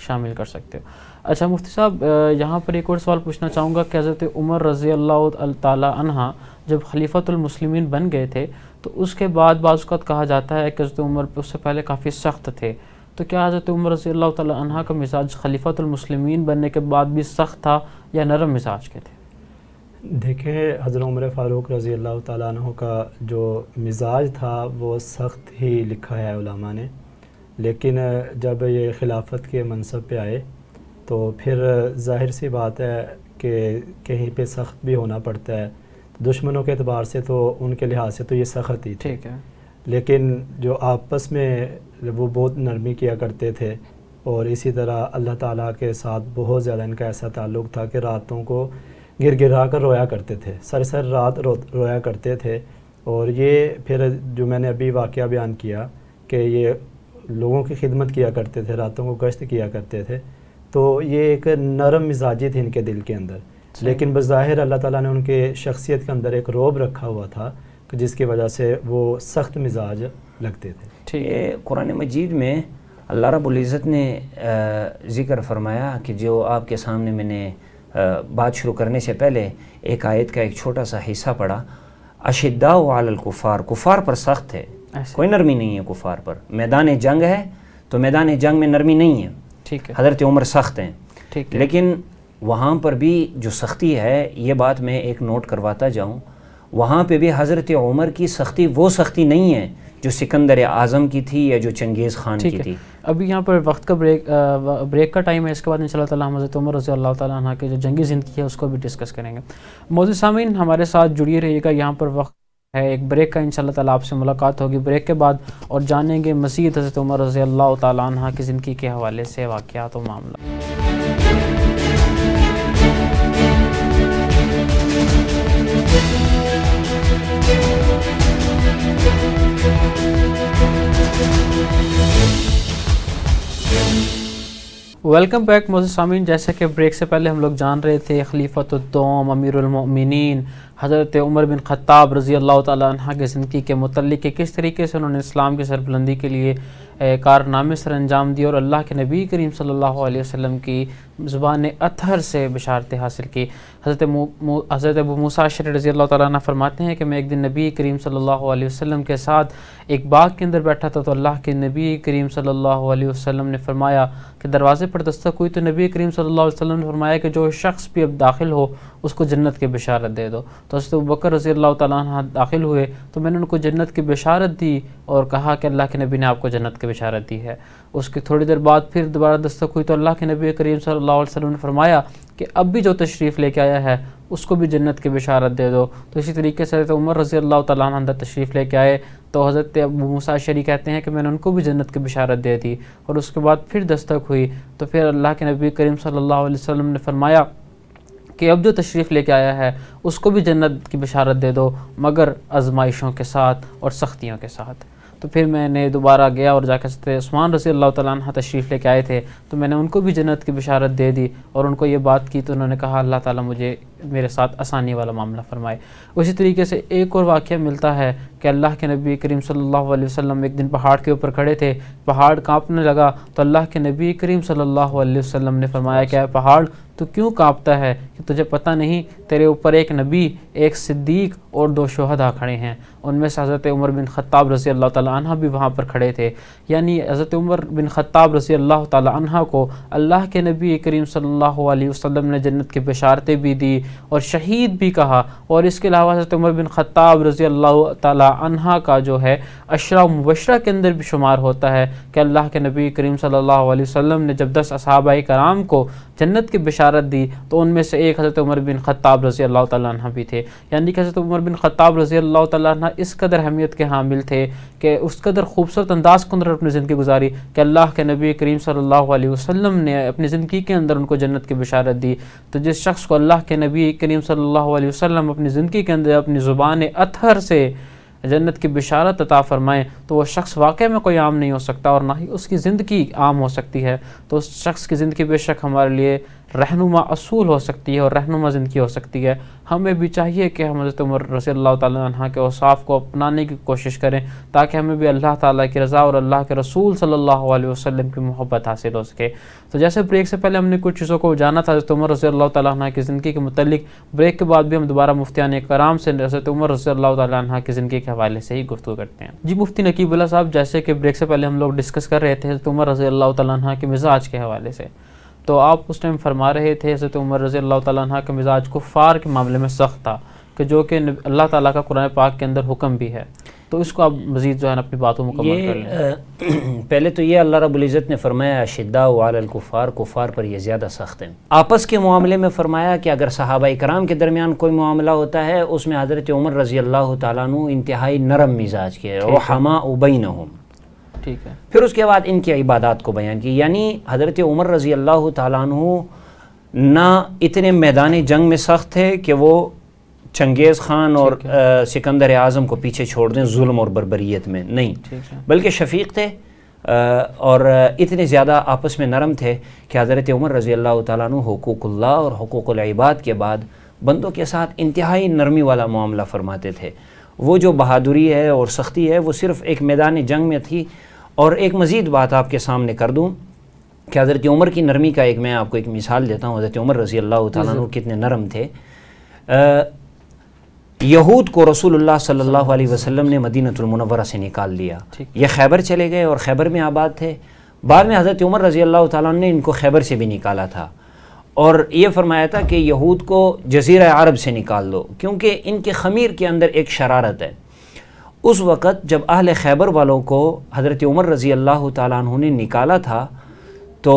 शामिल कर सकते हो अच्छा मुफ्ती साहब यहाँ पर एक और सवाल पूछना चाहूँगा कि हज़रत उमर रज़ी अल्लाह अन्हा जब खलीफतमसलिमिन बन गए थे तो उसके बाद बाज़त कहा जाता है कि हज़रत उमर उससे पहले काफ़ी सख्त थे तो क्या हज़रत उमर रज़ी अल्लाह का मिजाज खलीफतमसलिमिन बनने के बाद भी सख्त था या नरम मिजाज के थे देखें हज़रत उमर फ़ारूक रज़ी अल्लाह तह का जो मिजाज था वो सख्त ही लिखा है उलमा ने लेकिन जब ये खिलाफत के मनसब पर आए तो फिर जाहिर सी बात है कि कहीं पे सख्त भी होना पड़ता है दुश्मनों के अतबार से तो उनके लिहाज से तो ये सख्त ही ठीक है लेकिन जो आपस में वो बहुत नरमी किया करते थे और इसी तरह अल्लाह ताला के साथ बहुत ज़्यादा इनका ऐसा ताल्लुक़ था कि रातों को गिर गिरा कर रोया करते थे सर सर रात रो रोया करते थे और ये फिर जो मैंने अभी वाक़ बयान किया कि ये लोगों की खिदमत किया करते थे रातों को गश्त किया करते थे तो ये एक नरम मिजाजी थी इनके दिल के अंदर लेकिन बज़ाहिर अल्लाह ताला ने उनके शख्सियत के अंदर एक रोब रखा हुआ था कि जिसकी वजह से वो सख्त मिजाज लगते थे ठीक है कुरान मजीद में अल्लाह रबुल्ज़त ने ज़िक्र फरमाया कि जो आपके सामने मैंने बात शुरू करने से पहले एक आयत का एक छोटा सा हिस्सा पढ़ा अशिदा कुफ़ार कुफ़ार पर सख्त है अच्छा। कोई नरमी नहीं है कुफ़ार पर मैदान जंग है तो मैदान जंग में नरमी नहीं है ठीक है हज़रत उम्र सख्त हैं ठीक है। लेकिन वहाँ पर भी जो सख्ती है ये बात मैं एक नोट करवाता जाऊँ वहाँ पे भी हज़रत उमर की सख्ती वो सख्ती नहीं है जो सिकंदर आज़म की थी या जो चंगेज़ खान की थी अभी यहाँ पर वक्त का ब्रेक आ, ब्रेक का टाइम है इसके बाद इंशाल्लाह ताला हज़रत उमर रज़ी अल्लाह ताला जो जंगी ज़िंदगी है उसको भी डिस्कस करेंगे मोदी सामीन हमारे साथ जुड़िए रहिएगा यहाँ पर वक्त है एक ब्रेक का इंशाल्लाह ताला आपसे मुलाकात होगी ब्रेक के बाद और जानेंगे मसीद हजरत उमर रज़ी अल्लाह तह की ज़िंदगी के हवाले से वाक़ात और मामला वेलकम बैक मोज़ मोजामिन जैसे कि ब्रेक से पहले हम लोग जान रहे थे खलीफतुद्दोम अमीरमिन हज़रत उमर बिन ख़त्ताब रज़ी अल्लाह तह की ज़िंदगी के मतलब किस तरीके से उन्होंने इस्लाम की सरबुलंदी के लिए कारनामे सर अंजाम दिए और अल्लाह के नबी करीम सल्लल्लाहु अलैहि वसल्लम की ज़ुबान अतहर से बशारतें हासिल की हज़रत हज़रत अबू मूसा शर रज़ी अल्लाह तह फरमाते हैं कि मैं एक दिन नबी करीम सल्लल्लाहु अलैहि वसल्लम के साथ एक बाग के अंदर बैठा था तो अल्लाह के नबी करीम सल्लल्लाहु अलैहि वसल्लम ने फरमाया कि दरवाज़े पर दस्तक हुई तो नबी करीम सल्लल्लाहु अलैहि वसल्लम ने फरमाया कि जो शख्स भी अब दाखिल हो उसको जन्नत की बशारत दे दो तो हजरत बकर रजी अल्लाह तह दाखिल हुए तो मैंने उनको जन्नत की बशारत दी और कहा कि अल्लाह के नबी ने आपको जन्नत की बशारत दी है उसकी थोड़ी देर बाद फिर दोबारा दस्तक हुई तो अल्लाह के नबी करीम सल्ला अलैहि ने फरमाया कि अब भी जो तशरीफ़ लेके आया है उसको भी जन्नत की बशारत दे दो तो इसी तरीके से तो उमर रज़ी अल्लाह तह तशरीफ़ लेके आए तो हज़रत अबू मूसा शरी कहते हैं कि मैंने उनको भी जन्नत की बशारत दे दी और उसके बाद फिर दस्तक हुई तो फिर अल्लाह के नबी करीम सल्लल्लाहु अलैहि वसल्लम ने फरमाया कि अब जो तशरीफ़ लेके आया है उसको भी जन्नत की बशारत दे दो मगर आजमाइशों के साथ और सख्तियों के साथ तो फिर मैंने दोबारा गया और जाकर सकते उस्मान रसी अल्लाह तशरीफ़ लेके आए थे तो मैंने उनको भी जन्नत की बशारत दे दी और उनको ये बात की तो उन्होंने कहा अल्लाह ताला मुझे मेरे साथ आसानी वाला मामला फरमाए उसी तरीके से एक और वाक्य मिलता है कि अल्लाह के नबी करीम सल्लल्लाहु अलैहि वसल्लम एक दिन पहाड़ के ऊपर खड़े थे पहाड़ कांपने लगा तो अल्लाह के नबी करीम सल्लल्लाहु अलैहि वसल्लम ने फरमाया क्या पहाड़ तो क्यों कांपता है कि तुझे पता नहीं तेरे ऊपर एक नबी एक सिद्दीक और दो शहदा खड़े हैं उनमें से हज़रत उमर बिन ख़त्ताब रसी अल्लाह तह भी वहाँ पर खड़े थे यानी हज़रत उमर बिन ख़त्ताब रसी अल्लाह तह को अल्लाह के नबी करीम सल्लल्लाहु अलैहि वसल्लम ने जन्नत की बशारतें भी दी और शहीद भी कहा और इसके अलावा हज़रत उमर बिन ख़त्ताब रज़ी अल्लाह तहा का जो है अशरा मुबशरा के अंदर भी शुमार होता है कि अल्लाह के नबी करीम सल्लल्लाहु अलैहि वसल्लम ने जब दस असहाब कराम को जन्नत की बशारत दी तो उनमें से एक हज़रत उमर बिन ख़त्ताब रज़ी अल्लाह तह भी थे यानी कि हज़रत उमर बिन ख़त्ताब रज़ी अल्लाह तह इस कदर अहमियत के हामिल थे कि उस कदर खूबसूरत अंदाज़ के अंदर अपनी ज़िंदगी गुजारी कि अल्लाह के नबी करीम सल्ला वसम ने अपनी ज़िंदगी के अंदर उनको जन्नत की बशारत दी तो जिस शख्स को अल्लाह के नबी करीम सल्ला वसम अपनी ज़िंदगी के अंदर अपनी ज़ुबान अतहर से जन्नत की बिशारत अता फ़रमाएँ तो वह शख्स वाकई में कोई आम नहीं हो सकता और ना ही उसकी ज़िंदगी आम हो सकती है तो उस शख्स की ज़िंदगी बेशक हमारे लिए रहनुमा असूल हो सकती है और रहनुमा ज़िंदगी हो सकती है हमें भी चाहिए कि हम हज़रत उमर रसी अल्लाह तहा के उसाफ को अपनाने की कोशिश करें ताकि हमें भी अल्लाह ताली की रज़ा और अल्लाह के रसूल सल्ला वसलम की मोहब्बत हासिल हो सके तो जैसे ब्रेक से पहले हमने कुछ चीज़ों को जाना था हज़रत उमर रसी अल्लाह तहा की ज़िंदगी के मतलब ब्रेक के बाद भी हम दोबारा मुफ्तियान कराम से हज़रत उमर रसी अल्लाह तहा की ज़िंदगी के हवाले से ही गुफ्तु करते हैं जी मुफ्ती नकीबुल्ला साहब जैसे कि ब्रेक से पहले हम लोग डिस्कस कर रहे थे हज़रत उमर रसी अल्लाह तहा के मिजाज के हवाले से तो आप उस टाइम फरमा रहे थे हज़रत उमर रज़ी अल्लाह तह के मिजाज फार के मामले में सख्त था कि जो कि अल्लाह ताला का कुरान पाक के अंदर हुक्म भी है तो इसको आप मज़ीद जो है अपनी बातों में कर लें पहले तो ये अल्लाह रबुल्ज़त ने फरमाया शिद्दा वालकुफ़ार कुफ़ार पर यह ज़्यादा सख्त है आपस के मामले में फरमाया कि अगर सहाबा कराम के दरमियान कोई मामला होता है उसमें हज़रत उमर रज़ी अल्लाह तु इंतहाई नरम मिजाज के और हमा उबैन ठीक है फिर उसके बाद इनकी इबादत को बयान की यानी हज़रत उमर रज़ी अल्लाह तु ना इतने मैदान जंग में सख्त थे कि वो चंगेज़ ख़ान और आ, सिकंदर आज़म को पीछे छोड़ दें जुल्म और बरबरीत में नहीं बल्कि शफीक थे आ, और इतने ज़्यादा आपस में नरम थे कि हज़रत उमर रज़ी अल्लाह तु हकूक़ल्ला और हकूक़लबाद के बाद बंदों के साथ इंतहाई नरमी वाला मामला फरमाते थे वो जो बहादुरी है और सख्ती है वो सिर्फ़ एक मैदान जंग में थी और एक मज़ीद बात आपके सामने कर दूँ कि हज़रत उमर की नरमी का एक मैं आपको एक मिसाल देता हूँ हज़रत उमर रज़ी अल्लाह तु कितने नरम थे यहूद को रसूलुल्लाह सल्लल्लाहु अलैहि वसल्लम ने मदीनतमनवरा से निकाल लिया ये खैबर चले गए और खैबर में आबाद थे बाद में हज़रत उमर रज़ी अल्लाह ताला ने इनको खैबर से भी निकाला था और ये फरमाया था कि यहूद को जजीरा अरब से निकाल दो क्योंकि इनके खमीर के अंदर एक शरारत है उस वक़्त जब अहल खैबर वालों को हज़रत उमर रज़ी अल्लाह तु ने निकाला था तो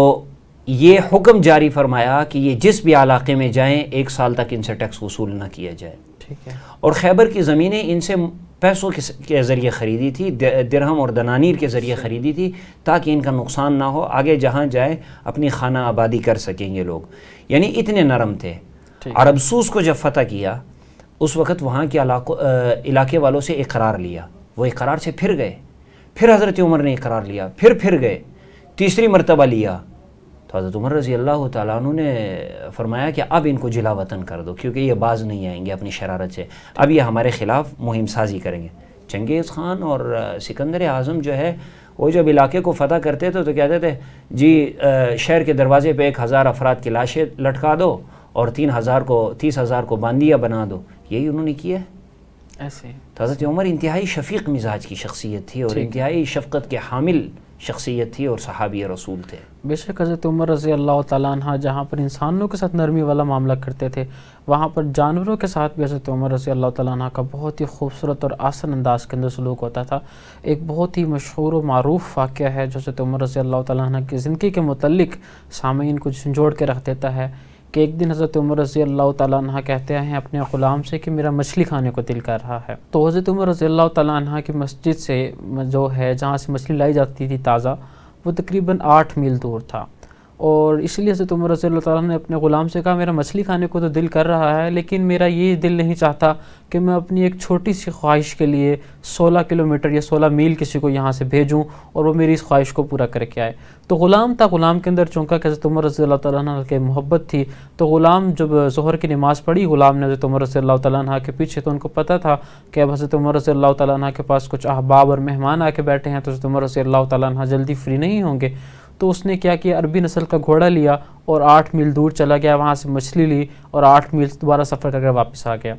ये हुक्म जारी फरमाया कि ये जिस भी इलाके में जाएं एक साल तक इनसे टैक्स वसूल ना किया जाए ठीक है और खैबर की ज़मीनें इनसे पैसों के ज़रिए ख़रीदी थी दरहम और दनानीर के ज़रिए ख़रीदी थी ताकि इनका नुकसान ना हो आगे जहाँ जाए अपनी खाना आबादी कर सकेंगे लोग यानी इतने नरम थे अरबसूस को जब फ़तह किया उस वक़्त वहाँ के इलाके वालों से इकरार लिया वो इकरार से फिर गए फिर हज़रत उमर ने इकरार लिया फिर फिर गए तीसरी मरतबा लिया तो हज़रत उमर रज़ी अल्लाह तु ने फरमाया कि अब इनको जिला वतन कर दो क्योंकि ये बाज़ नहीं आएंगे अपनी शरारत से अब ये हमारे ख़िलाफ़ मुहिम साजी करेंगे चंगेज़ ख़ान और सिकंदर आज़म जो है वो जब इलाके को फ़तह करते थे तो कहते थे जी शहर के दरवाजे पर एक हज़ार अफराद की लाशें लटका दो और तीन हज़ार को तीस हज़ार को बांदिया बना दो यही उन्होंने किया है ऐसे तो हज़रत उमर इंतहाई शफीक मिजाज की शख्सियत थी और इंतहाई शफकत के हामिल शख्सियत थी और सहाबी रसूल थे बेशक हज़रत उमर रज़ी अल्लाह तह जहाँ पर इंसानों के साथ नरमी वाला मामला करते थे वहाँ पर जानवरों के साथ भी हज़रत उमर रज़ी अल्लाह तह का बहुत ही खूबसूरत और आसन अंदाज के अंदर सलूक होता था एक बहुत ही मशहूर व मरूफ वाक़ है जो हज़रत उमर रज़ी अल्लाह तह की ज़िंदगी के मतलब सामीन को झंझोड़ के रख देता है कि एक दिन हज़रत उमर रज़ी अल्लाह तह कहते हैं अपने ग़ुलाम से कि मेरा मछली खाने को दिल कर रहा है तो हज़रत उमर रज़ी अल्लाह तह की मस्जिद से जो है जहाँ से मछली लाई जाती थी ताज़ा वो तकरीबन आठ मील दूर था और इसलिए से तुम रज़ी ताली ने अपने ग़ुलाम से कहा मेरा मछली खाने को तो दिल कर रहा है लेकिन मेरा ये दिल नहीं चाहता कि मैं अपनी एक छोटी सी ख्वाहिश के लिए 16 किलोमीटर या 16 मील किसी को यहाँ से भेजूँ और वो मेरी इस ख्वाहिश को पूरा करके आए तो ग़ुलाम था ग़ुलाम के अंदर चूँकि कैसे तुम रज़ी तह के मोहब्बत थी तो ग़ुलाम जब जहर की नमाज़ पढ़ी ग़ुलाम ने तुम उमर रज़ी तह के पीछे तो उनको पता था कि अब हज़रत उमर रज़ी तह के पास कुछ अहबाब और मेहमान आके बैठे हैं तो तुम उमर रज़ी तह जल्दी फ्री नहीं होंगे तो उसने क्या किया अरबी नस्ल का घोड़ा लिया और आठ मील दूर चला गया वहाँ से मछली ली और आठ मील दोबारा सफ़र करके वापस आ गया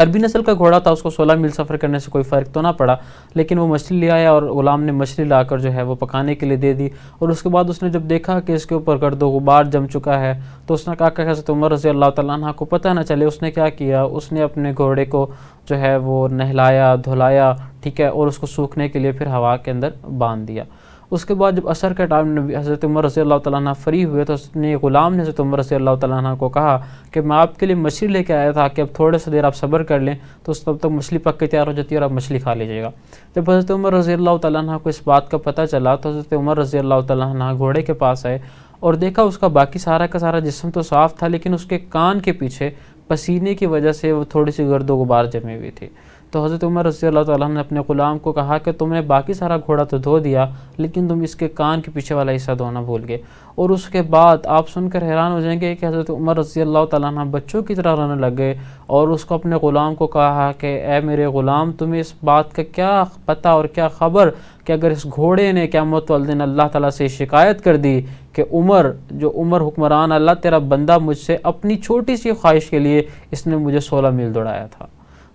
अरबी नस्ल का घोड़ा था उसको 16 मील सफ़र करने से कोई फ़र्क तो ना पड़ा लेकिन वो मछली ले आया और ग़ुलाम ने मछली लाकर जो है वो पकाने के लिए दे दी और उसके बाद उसने जब देखा कि इसके ऊपर गर्द गुबार जम चुका है तो उसने कहा कि हज़रत उमर रज़ी अल्लाह तह को पता ना चले उसने क्या किया उसने अपने घोड़े को जो है वो नहलाया धुलाया ठीक है और उसको सूखने के लिए फिर हवा के अंदर बांध दिया उसके बाद जब असर का टाइम नबी हज़रत उमर रसी अल्लाह ताली फ्री हुए तो उसने ग़ुलाम ने हज़रत उमर रसी अल्लाह ताली को कहा कि मैं आपके लिए मछली लेके आया था कि अब थोड़े से देर आप सब्र कर लें तो उस तब तक मछली पक के तैयार हो जाती है और आप मछली खा लीजिएगा जब हज़रत उमर रसी अल्लाह ताली को इस बात का पता चला तो हज़रत उमर रसी अल्लाह ताली घोड़े के पास आए और देखा उसका बाकी सारा का सारा जिसम तो साफ़ था लेकिन उसके कान के पीछे पसीने की वजह से वो थोड़ी सी गर्द गुबार जमी हुई थी तो हज़रत उमर रसी अल्लाह ने अपने ग़ुलाम को कहा कि तुमने बाकी सारा घोड़ा तो धो दिया लेकिन तुम इसके कान के पीछे वाला हिस्सा धोना भूल गए और उसके बाद आप सुनकर हैरान हो जाएंगे कि हज़रत उमर रसी अल्लाह तह बच्चों की तरह रोने लग गए और उसको अपने ग़ुलाम को कहा कि ए मेरे ग़ुलाम तुम्हें इस बात का क्या पता और क्या ख़बर कि अगर इस घोड़े ने क्या मतवालदिन अल्लाह तला से शिकायत कर दी कि उमर जो उमर हुक्मरान अल्लाह तेरा बंदा मुझसे अपनी छोटी सी ख्वाहिश के लिए इसने मुझे सोलह मील दौड़ाया था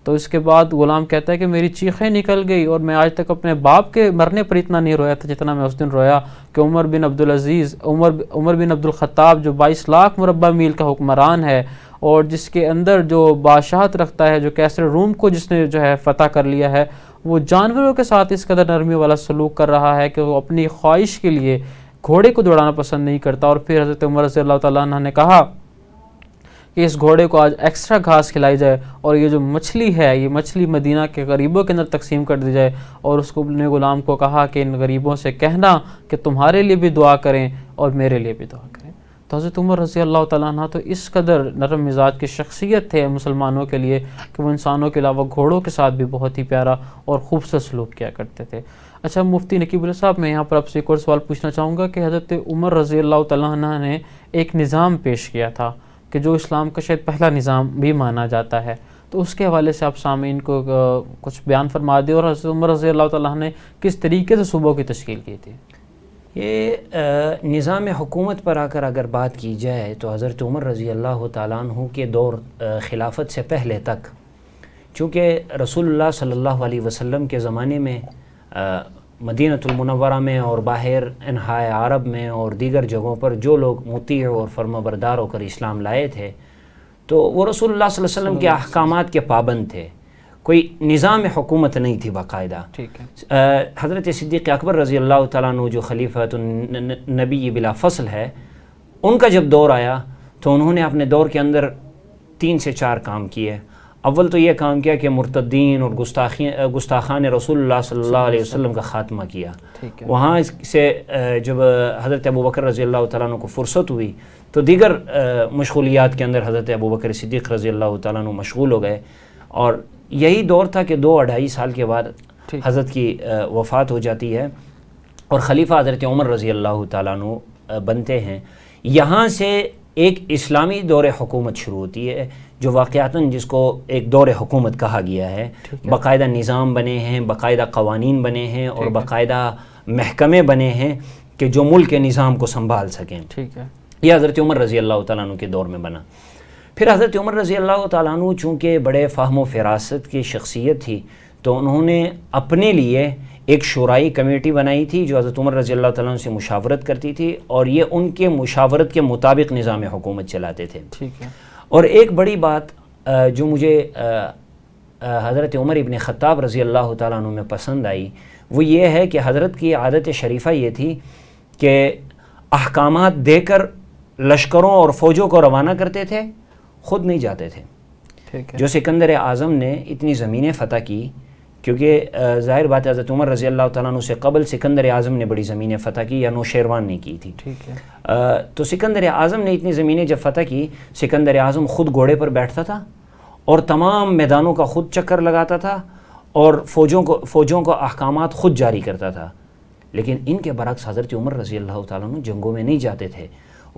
तो इसके बाद ग़ुलाम कहता है कि मेरी चीखें निकल गई और मैं आज तक अपने बाप के मरने पर इतना नहीं रोया था जितना मैं उस दिन रोया कि उमर बिन अब्दुल अजीज़ उमर उमर बिन अब्दुल ख़ताब जो 22 लाख मुरबा मील का हुक्मरान है और जिसके अंदर जो बादशाहत रखता है जो कैसर रूम को जिसने जो है फ़तेह कर लिया है वो जानवरों के साथ इस कदर नरमी वाला सलूक कर रहा है कि वो अपनी ख्वाहिश के लिए घोड़े को दौड़ाना पसंद नहीं करता और फिर हज़रत उमर रज़ी अल्लाह ने कहा कि इस घोड़े को आज एक्स्ट्रा घास खिलाई जाए और ये जो मछली है ये मछली मदीना के गरीबों के अंदर तकसीम कर दी जाए और उसको अपने ग़ुलाम को कहा कि इन गरीबों से कहना कि तुम्हारे लिए भी दुआ करें और मेरे लिए भी दुआ करें तो हज़रत उमर रज़ी अल्लाह तह तो इस कदर नरम मिजाज की शख्सियत थे मुसलमानों के लिए कि वो इंसानों के अलावा घोड़ों के साथ भी बहुत ही प्यारा और ख़ूबसूरत सलूक किया करते थे अच्छा मुफ्ती नकीबुल्ला साहब मैं यहाँ पर आपसे एक और सवाल पूछना चाहूँगा कि हज़रत उमर रज़ी अल्लाह तह ने एक निज़ाम पेश किया था कि जो इस्लाम का शायद पहला निज़ाम भी माना जाता है तो उसके हवाले से आप सामीन को कुछ बयान फरमा दिए और उमर रज़ी अल्लाह ताली ने किस तरीके से सूबों की तश्कील की थी ये निज़ाम हुकूमत पर आकर अगर बात की जाए तो हज़रत उमर रज़ी अल्लाह तु के दौर खिलाफत से पहले तक चूँकि रसूलुल्लाह सल्लल्लाहु अलैहि वसल्लम के ज़माने में मदीनतुलमनवरा में और बाहर इनहाय अरब में और दीगर जगहों पर जो लोग मुती और फर्माबरदार होकर इस्लाम लाए थे तो वो रसोल वसम के अहकाम के पाबंद थे कोई निज़ाम हुकूमत नहीं थी बाकायदा ठीक है हज़रत सिद्दीक़ अकबर रज़ी अल्लाह तु जो तो नबी बिला फसल है उनका जब दौर आया तो उन्होंने अपने दौर के अंदर तीन से चार काम किए अव्वल तो ये काम किया कि मुर्तद्दीन और गुस्ताखी गुस्ताखान रसूल सल्ला वसम का ख़ात्मा किया वहाँ से जब हज़रत अबू बकर रज़ी अल्लाह तु को फ़ुर्सत हुई तो दीगर मशगूलियात के अंदर हज़रत अबू बकर सिद्दीक़ रज़ी अल्लाह तु मशगूल हो गए और यही दौर था कि दो अढ़ाई साल के बाद हज़रत की वफ़ात हो जाती है और ख़लीफ़ा हज़रत उमर रज़ी अल्लाह तु बनते हैं यहाँ से एक इस्लामी दौर हुकूमत शुरू होती है जो वाक़ता जिसको एक दौर हुकूमत कहा गया है बाकायदा निज़ाम बने हैं बाकायदा कवानीन बने हैं और बाकायदा महकमे बने हैं कि जो मुल्क के निज़ाम को संभाल सकें ठीक है यह हज़रत उमर रज़ी अल्लाह तु के दौर में बना फिर हज़रत उमर रज़ी अल्लाह तु चूँकि बड़े फ़ाहम व फिरासत की शख्सियत थी तो उन्होंने अपने लिए एक शराई कमेटी बनाई थी जो हज़रत उमर रज़ी अल्लाह तु से मुशावरत करती थी और ये उनके मुशावरत के मुताबिक निज़ाम हुकूमत चलाते थे ठीक है और एक बड़ी बात जो मुझे हज़रत उमर इबन ख़ाब रज़ी अल्लाह तु में पसंद आई वो ये है कि हज़रत की आदत शरीफ़ा ये थी कि अहकाम देकर लश्करों और फ़ौजों को रवाना करते थे ख़ुद नहीं जाते थे जो सिकंदर आज़म ने इतनी ज़मीनें फ़तह की क्योंकि ज़ाहिर बात है हज़रत उमर रज़ी अल्लाह से कबल सिकंदर आज़म ने बड़ी ज़मीनें फ़तह की या नौशेरवान ने की थी ठीक है आ, तो सिकंदर आज़म ने इतनी ज़मीनें जब फ़तह की सिकंदर आज़म ख़ुद घोड़े पर बैठता था और तमाम मैदानों का ख़ुद चक्कर लगाता था और फ़ौजों को फ़ौजों को अहकाम ख़ुद जारी करता था लेकिन इनके बरक्स हज़रत उमर रज़ी अल्लाह तु जंगों में नहीं जाते थे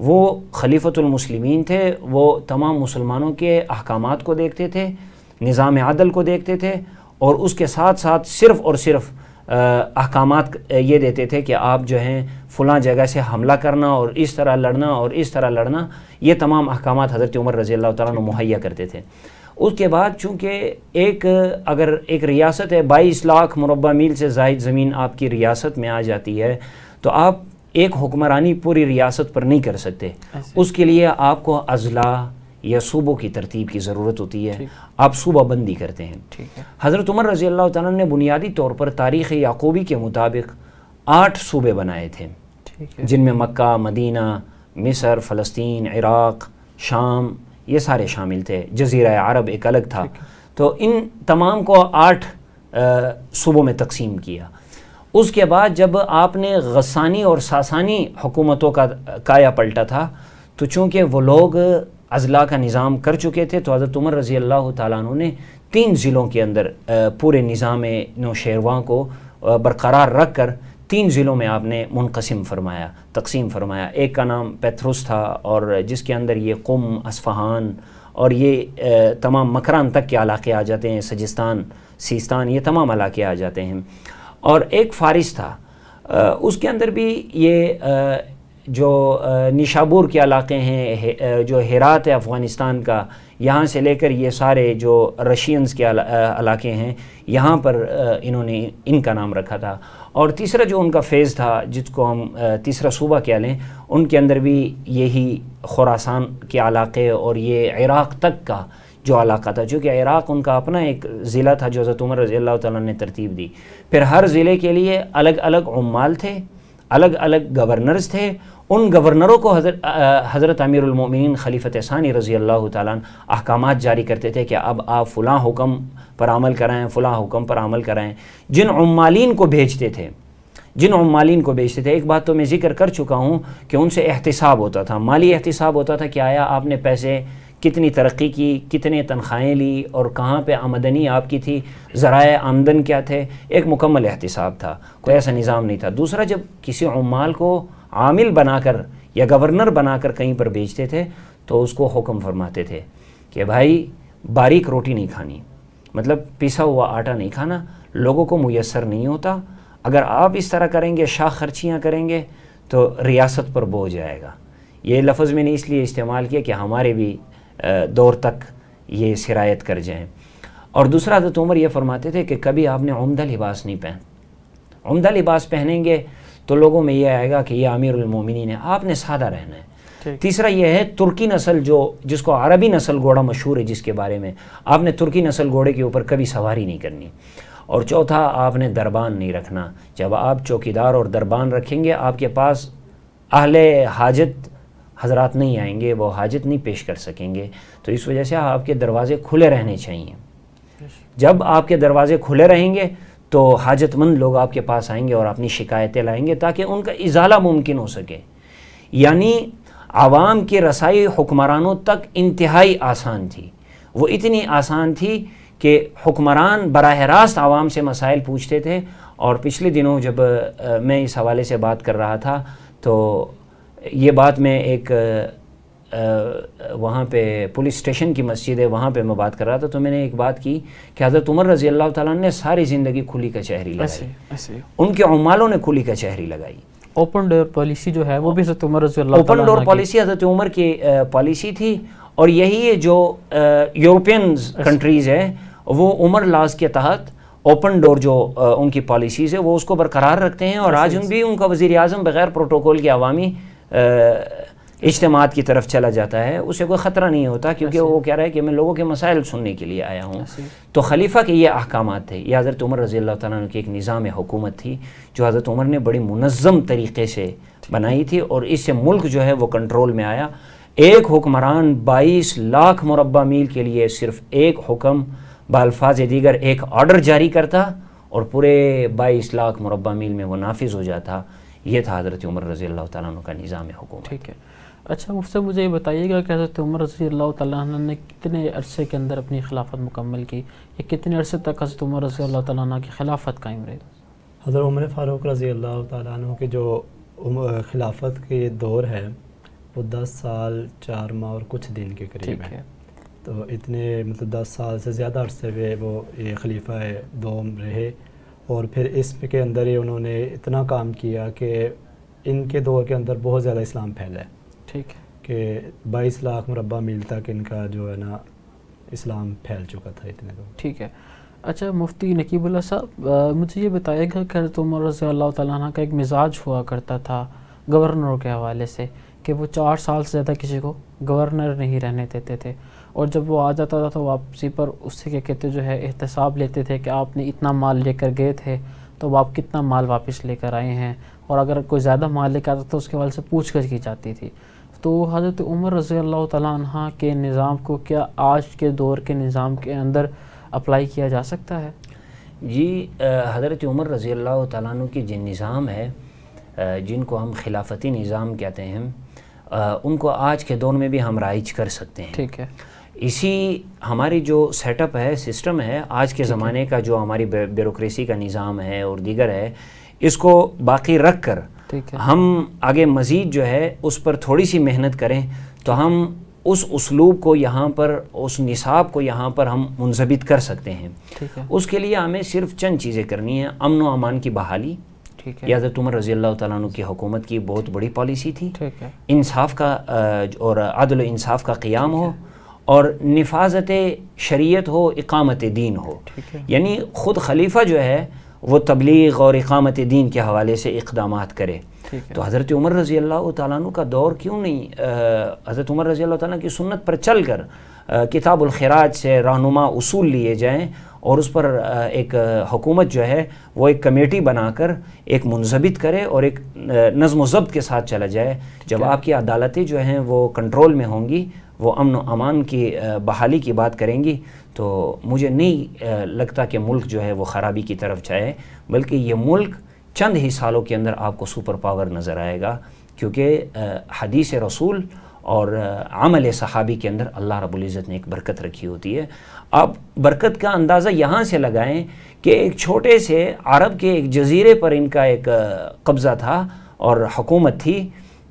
वो खलीफतमसलिमिन थे वो तमाम मुसलमानों के अहकाम को देखते थे निज़ाम आदल को देखते थे और उसके साथ साथ सिर्फ़ और सिर्फ़ अहकाम ये देते थे कि आप जो हैं फ़लाँ जगह से हमला करना और इस तरह लड़ना और इस तरह लड़ना ये तमाम अहकाम हज़रत उमर रज़ी तुम मुहैया करते थे उसके बाद चूँकि एक अगर एक रियासत है बाईस लाख मुरबा मील से जायद ज़मीन आपकी रियासत में आ जाती है तो आप एक हुक्मरानी पूरी रियासत पर नहीं कर सकते उसके लिए आपको अजला या सूबों की तरतीब की ज़रूरत होती है आप सूबाबंदी करते हैं ठीक हज़रत उमर रज़ी अल्लाह ताला ने बुनियादी तौर पर तारीख़ याकूबी के मुताबिक आठ सूबे बनाए थे जिनमें मक्का मदीना मिसर फ़लस्तीन इराक़ शाम ये सारे शामिल थे जजीरा अरब एक अलग था तो इन तमाम को आठ सूबों में तकसीम किया उसके बाद जब आपने गसानी और सासानी हुकूमतों का काया पलटा था तो चूँकि वो लोग अजला का निज़ाम कर चुके थे तो हज़रत उमर रज़ी अल्लाह तु ने तीन ज़िलों के अंदर पूरे निज़ाम नौशेरवा को बरकरार रख कर तीन ज़िलों में आपने मुनकसम फरमाया तकसीम फरमाया एक का नाम पैथरुस था और जिसके अंदर ये कुम असफ़हान और ये तमाम मकरान तक के इलाके आ जाते हैं सजिस्तान सीस्तान ये तमाम इलाके आ जाते हैं और एक फारिस था उसके अंदर भी ये जो निशाबूर के इलाके हैं जो हेरात है अफ़गानिस्तान का यहाँ से लेकर ये सारे जो रशियंस के इलाके हैं यहाँ पर इन्होंने इनका नाम रखा था और तीसरा जो उनका फ़ेज़ था जिसको हम तीसरा सूबा क्या लें उनके अंदर भी यही खुरासान के इलाके और ये इराक़ तक का जो इलाका था चूँकि इराक़ उनका अपना एक ज़िला था जो हज़रत उमर रज़ी अल्लाह ने तरतीब दी फिर हर ज़िले के लिए अलग अलग उमाल थे अलग अलग गवर्नर्स थे उन गवर्नरों को हज़रत अमीरमिन खलीफत सानी रज़ी अल्लाह तहकाम जारी करते थे कि अब आप फ़लाँ हुक्म पर अमल कराएँ फ़लाँ हुक्म पर अमल कराएँ जिन उमालीन को भेजते थे जिन उमालीन को बेचते थे एक बात तो मैं जिक्र कर चुका हूँ कि उनसे एहतसाब होता था माली एहतसाब होता था कि आया आपने पैसे कितनी तरक्की की कितने तनख्वाहें ली और कहाँ पे आमदनी आपकी थी जरा आमदन क्या थे एक मुकम्मल एहतसाब था कोई ऐसा निज़ाम नहीं था दूसरा जब किसी उमाल को आमिल बनाकर या गवर्नर बनाकर कहीं पर भेजते थे तो उसको हुक्म फरमाते थे कि भाई बारीक रोटी नहीं खानी मतलब पिसा हुआ आटा नहीं खाना लोगों को मुयसर नहीं होता अगर आप इस तरह करेंगे शाह खर्चियाँ करेंगे तो रियासत पर बोझ जाएगा ये लफ्ज़ मैंने इसलिए इस्तेमाल किया कि हमारे भी दौर तक ये शिरायत कर जाएँ और दूसरा तो उमर ये फरमाते थे कि कभी आपने उमदा लिबास नहीं पहन उमदा लिबास पहनेंगे तो लोगों में ये आएगा कि ये उलमोमिन है आपने सादा रहना है तीसरा यह है तुर्की नस्ल जो जिसको अरबी नस्ल घोड़ा मशहूर है जिसके बारे में आपने तुर्की नस्ल घोड़े के ऊपर कभी सवारी नहीं करनी और चौथा आपने दरबान नहीं रखना जब आप चौकीदार और दरबान रखेंगे आपके पास अहले हाजत हजरात नहीं आएंगे वो हाजत नहीं पेश कर सकेंगे तो इस वजह से आपके दरवाज़े खुले रहने चाहिए जब आपके दरवाज़े खुले रहेंगे तो हाजतमंद लोग आपके पास आएंगे और अपनी शिकायतें लाएंगे ताकि उनका इजाला मुमकिन हो सके यानी आवाम के रसाई हुक्मरानों तक इंतहाई आसान थी वो इतनी आसान थी कि हुक्मरान बरह रास्त आवाम से मसाइल पूछते थे और पिछले दिनों जब मैं इस हवाले से बात कर रहा था तो ये बात मैं एक वहाँ पे पुलिस स्टेशन की मस्जिद है वहाँ पे मैं बात कर रहा था तो मैंने एक बात की कि हज़रत उमर रजी अल्लाह तला ने सारी ज़िंदगी खुली कचहरी लगाई उनके अमालों ने खुली कचहरी लगाई ओपन डोर पॉलिसी जो है वो भी हज़रत उमर रजी ओपन डोर पॉलिसी हज़रत उमर की पॉलिसी थी और यही है जो यूरोपियन कंट्रीज़ है वो उमर लाज के तहत ओपन डोर जो आ, उनकी पॉलिसीज़ है वो उसको बरकरार रखते हैं और आज उन भी उनका वज़ी अजम बग़ैर प्रोटोकॉल के अवामी इज्तमात की तरफ चला जाता है उसे कोई ख़तरा नहीं होता क्योंकि वो कह रहा है कि मैं लोगों के मसाइल सुनने के लिए आया हूँ तो खलीफा के ये अहकाम थे ये हज़रत उमर रज़ी अल्लाह की एक निज़ाम हुकूमत थी जो हज़रत उमर ने बड़ी मुनज़म तरीके से बनाई थी और इससे मुल्क जो है वो कंट्रोल में आया एक हुक्मरान बाईस लाख मुरबा मील के लिए सिर्फ एक हुक्म बालफाज दीगर एक ऑर्डर जारी करता और पूरे बाईस लाख मुरबा मील में वो नाफिज हो जाता ये था हज़रत उमर रज़ी अल्लाह तु का निज़ाम हुकूमत ठीक है अच्छा मुफ्त मुझे ये बताइएगा कि हज़रत उमर रजी अल्लाह तु ने कितने अरसे के अंदर अपनी खिलाफत मुकम्मल की या कितने अरसे तक हज़रत उमर रजी अल्लाह तु की खिलाफत कायम रही हज़रत उमर फ़ारूक रजी अल्लाह तु के जो खिलाफत के दौर है वो दस साल चार माह और कुछ दिन के करीब है तो इतने मतलब दस साल से ज़्यादा अरसे में वो ये खलीफा दो रहे और फिर इस के अंदर ही उन्होंने इतना काम किया कि इनके दौर के अंदर बहुत ज़्यादा इस्लाम फैला है ठीक है कि बाईस लाख मुरबा मील तक इनका जो है ना इस्लाम फैल चुका था इतने दौर ठीक है अच्छा मुफ्ती नकीबुल्ला साहब मुझे ये बताएगा कि तो उमर रज़ी अल्लाह तह का एक मिजाज हुआ करता था गवर्नरों के हवाले से कि वो चार साल से ज़्यादा किसी को गवर्नर नहीं रहने देते थे और जब वो आ जाता था तो वापसी पर उससे क्या कहते जो है एहतसाब लेते थे कि आपने इतना माल लेकर गए थे तो आप कितना माल वापस लेकर आए हैं और अगर कोई ज़्यादा माल लेकर आता था तो उसके वाले से पूछ कर की जाती थी तो हज़रत उमर रज़ी अल्लाह तह के निज़ाम को क्या आज के दौर के निज़ाम के अंदर अप्लाई किया जा सकता है जी हज़रत उमर रज़ी अल्लाह तु की जिन निज़ाम है जिनको हम खिलाफती निज़ाम कहते हैं उनको आज के दौर में भी हम राइज कर सकते हैं ठीक है इसी हमारी जो सेटअप है सिस्टम है आज के ज़माने का जो हमारी ब्यूरोसी का निज़ाम है और दीगर है इसको बाकी रख कर हम आगे मज़ीद जो है उस पर थोड़ी सी मेहनत करें तो हम उस उसलूब को यहाँ पर उस निसाब को यहाँ पर हम मुंजबित कर सकते हैं है। उसके लिए हमें सिर्फ चंद चीज़ें करनी है अमन व अमान की बहाली याद तुमर रजी अल्लाह तु की हुकूमत की बहुत बड़ी पॉलिसी थी इंसाफ का और अदल इंसाफ का क़्याम हो और नफाजत शरीयत हो इकामत दीन हो यानी ख़ुद खलीफा जो है वो तबलीग और इकामत दीन के हवाले से इकदाम करे तो हज़रत उमर रज़ी अल्लाह का दौर क्यों नहीं हज़रत उमर रज़ी अल्लाह तु की सुन्नत पर चल कर किताबुलखराज से रहनुमा उसूल लिए जाएँ और उस पर एक हुकूमत जो है वो एक कमेटी बनाकर एक मुनजबित करे और एक नज़म ज़ब्त के साथ चला जाए जब आपकी अदालतें जो हैं वो कंट्रोल में होंगी वो अमन अमान की बहाली की बात करेंगी तो मुझे नहीं लगता कि मुल्क जो है वो ख़राबी की तरफ जाए बल्कि ये मुल्क चंद ही सालों के अंदर आपको सुपर पावर नज़र आएगा क्योंकि हदीस रसूल और आमल सहाबी के अंदर अल्लाह रबुल्ज़त ने एक बरकत रखी होती है आप बरकत का अंदाज़ा यहाँ से लगाएं कि एक छोटे से अरब के एक जजीरे पर इनका एक कब्ज़ा था और हकूमत थी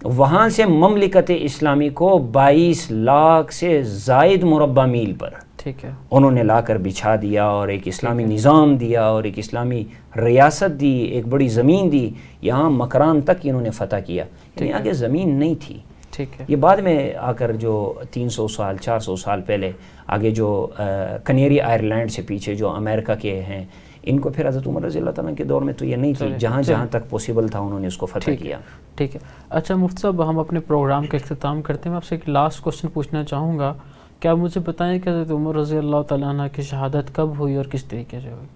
वहाँ से ममलिकत इस्लामी को बाईस लाख से जायद मुरबा मील पर ठीक है उन्होंने लाकर बिछा दिया और एक इस्लामी निज़ाम दिया और एक इस्लामी रियासत दी एक बड़ी ज़मीन दी यहाँ मकरान तक इन्होंने फ़तह किया यहाँ आगे ज़मीन नहीं थी ठीक है ये बाद में आकर जो 300 साल 400 साल पहले आगे जो आ, कनेरी आयरलैंड से पीछे जो अमेरिका के हैं इनको फिर हज़रत उमर रजी अल्लाह के दौर में तो ये नहीं थी जहाँ जहाँ तक पॉसिबल था उन्होंने उसको फतह किया ठीक है अच्छा मुफ्त साहब हम अपने प्रोग्राम का अख्ताम करते हैं आपसे एक लास्ट क्वेश्चन पूछना चाहूँगा क्या मुझे बताएं कि हज़रत उमर रजी अल्लाह तला की शहादत कब हुई और किस तरीके से हुई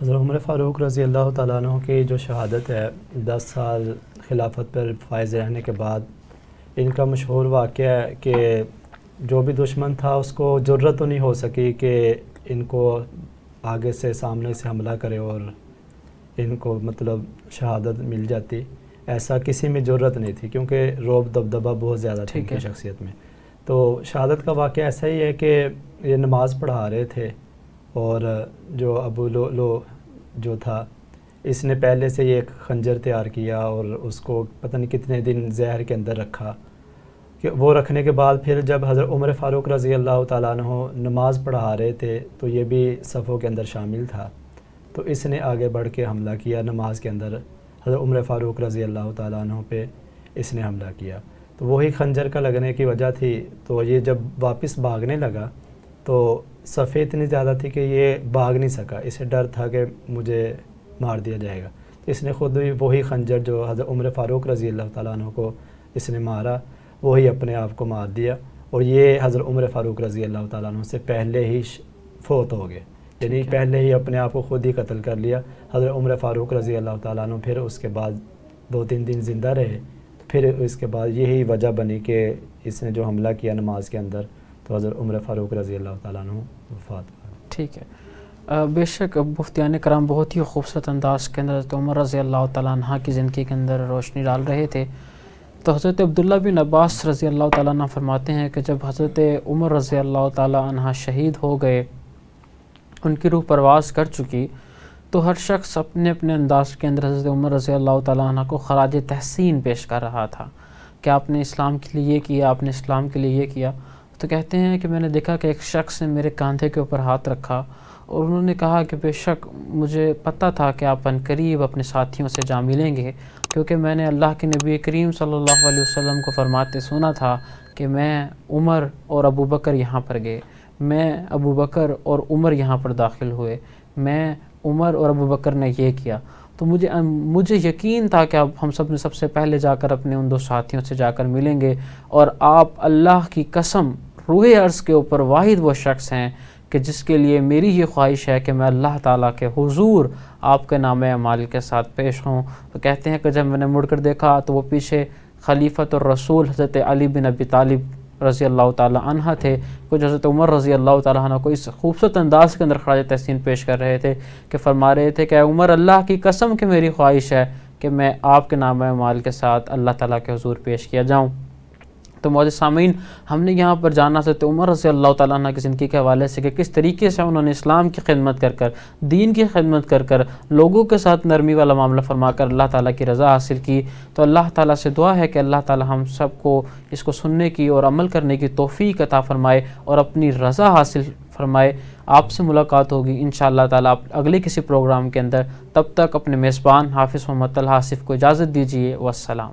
हज़रत उमर फ़ारूक रज़ी अल्लाह तु की जो शहादत है दस साल खिलाफत पर फायज़ रहने के बाद इनका मशहूर वाक़ है कि जो भी दुश्मन था उसको ज़रूरत तो नहीं हो सकी कि इनको आगे से सामने से हमला करे और इनको मतलब शहादत मिल जाती ऐसा किसी में ज़रूरत नहीं थी क्योंकि रोब दबदबा बहुत ज़्यादा थी इनकी शख्सियत में तो शहादत का वाक़ ऐसा ही है कि ये नमाज़ पढ़ा रहे थे और जो अबू लो, लो जो था इसने पहले से ये एक खंजर तैयार किया और उसको पता नहीं कितने दिन जहर के अंदर रखा कि वो रखने के बाद फिर जब हज़र उमर फ़ारूक रज़ी अल्लाह तु नमाज़ पढ़ा रहे थे तो ये भी सफ़ों के अंदर शामिल था तो इसने आगे बढ़ के हमला किया नमाज के अंदर हज़र उमर फ़ारूक रज़ी अल्लाह तु पे इसने हमला किया तो वही खंजर का लगने की वजह थी तो ये जब वापस भागने लगा तो सफ़े इतनी ज़्यादा थी कि ये भाग नहीं सका इसे डर था कि मुझे मार दिया जाएगा तो इसने ख़ुद भी वही खंजर जो हज़र उम्र फ़ारूक रज़ी अल्लाह तु को इसने मारा वही अपने आप को मार दिया और ये हज़रत उम्र फ़ारूक रज़ी अल्लाह तु से पहले ही फोत हो गए यानी पहले ही अपने आप को ख़ुद ही कत्ल कर लिया हज़रत उम्र फ़ारूक रज़ी अल्लाह तु फिर उसके बाद दो तीन दिन ज़िंदा रहे तो फिर इसके बाद यही वजह बनी कि इसने जो हमला किया नमाज के अंदर तो हज़रत उम्र फ़ारूक रज़ी अल्लाह तु वफ़ात ठीक है बेशक मुफ्तियान कराम बहुत ही खूबसूरत अंदाज के अंदर तो उम्र रज़ी अल्लाह तह की ज़िंदगी के अंदर रोशनी डाल रहे थे तो हज़रत अब्दुल्ला बिन अब्बास रज़ी अल्लाह ताली फरमाते हैं कि जब हज़रत उमर रज़ी अल्लाह तह शहीद हो गए उनकी रूह परवास कर चुकी तो हर शख्स अपने अपने अंदाज के अंदर हज़रत उमर रज़ी अल्लाह तह को खराज तहसीन पेश कर रहा था कि आपने इस्लाम के लिए ये किया आपने इस्लाम के लिए ये किया तो कहते हैं कि मैंने देखा कि एक शख्स ने मेरे कंधे के ऊपर हाथ रखा और उन्होंने कहा कि बेशक मुझे पता था कि आप अन करीब अपने साथियों से जा मिलेंगे क्योंकि मैंने अल्लाह के नबी करीम सल्लल्लाहु अलैहि वसल्लम को फरमाते सुना था कि मैं उमर और अबू बकर यहाँ पर गए मैं अबू बकर और उमर यहाँ पर दाखिल हुए मैं उमर और अबू बकर ने यह किया तो मुझे मुझे यकीन था कि आप हम सब ने सबसे पहले जाकर अपने उन दो साथियों से जाकर मिलेंगे और आप अल्लाह की कसम रूह अर्ज़ के ऊपर वाहिद वो शख्स हैं कि जिसके लिए मेरी ये ख्वाहिश है कि मैं अल्लाह ताला के हुजूर आपके नाम अमाल के साथ पेश हूँ तो कहते हैं कि जब मैंने मुड़ कर देखा तो वो पीछे खलीफत और रसूल हज़रत अली बिन अबी तालिब रज़ी अल्लाह तह थे कुछ हज़रत उमर रज़ी अल्लाह तह को इस खूबसूरत अंदाज़ के अंदर खराज तहसीन पेश कर रहे थे कि फरमा रहे थे कि उमर अल्लाह की कसम की मेरी ख्वाहिश है कि मैं आपके नाम माल के साथ अल्लाह ताला के हजूर पेश किया जाऊँ तो मौज सामीन हमने यहाँ पर जाना सकते तो उमर रसी अल्लाह ताला की ज़िंदगी के हवाले से कि किस तरीके से उन्होंने इस्लाम की खिदमत कर कर दीन की खिदमत कर कर लोगों के साथ नरमी वाला मामला फरमा कर अल्लाह ताली की रज़ा हासिल की तो अल्लाह ताली से दुआ है कि अल्लाह ताली हम सबको इसको सुनने की और अमल करने की तोफ़ी कथा फ़रमाए और अपनी रज़ा हासिल फरमाए आपसे मुलाकात होगी इन ताला अगले किसी प्रोग्राम के अंदर तब तक अपने मेज़बान हाफिज़ मोहम्मद आसिफ़ को इजाज़त दीजिए वसलाम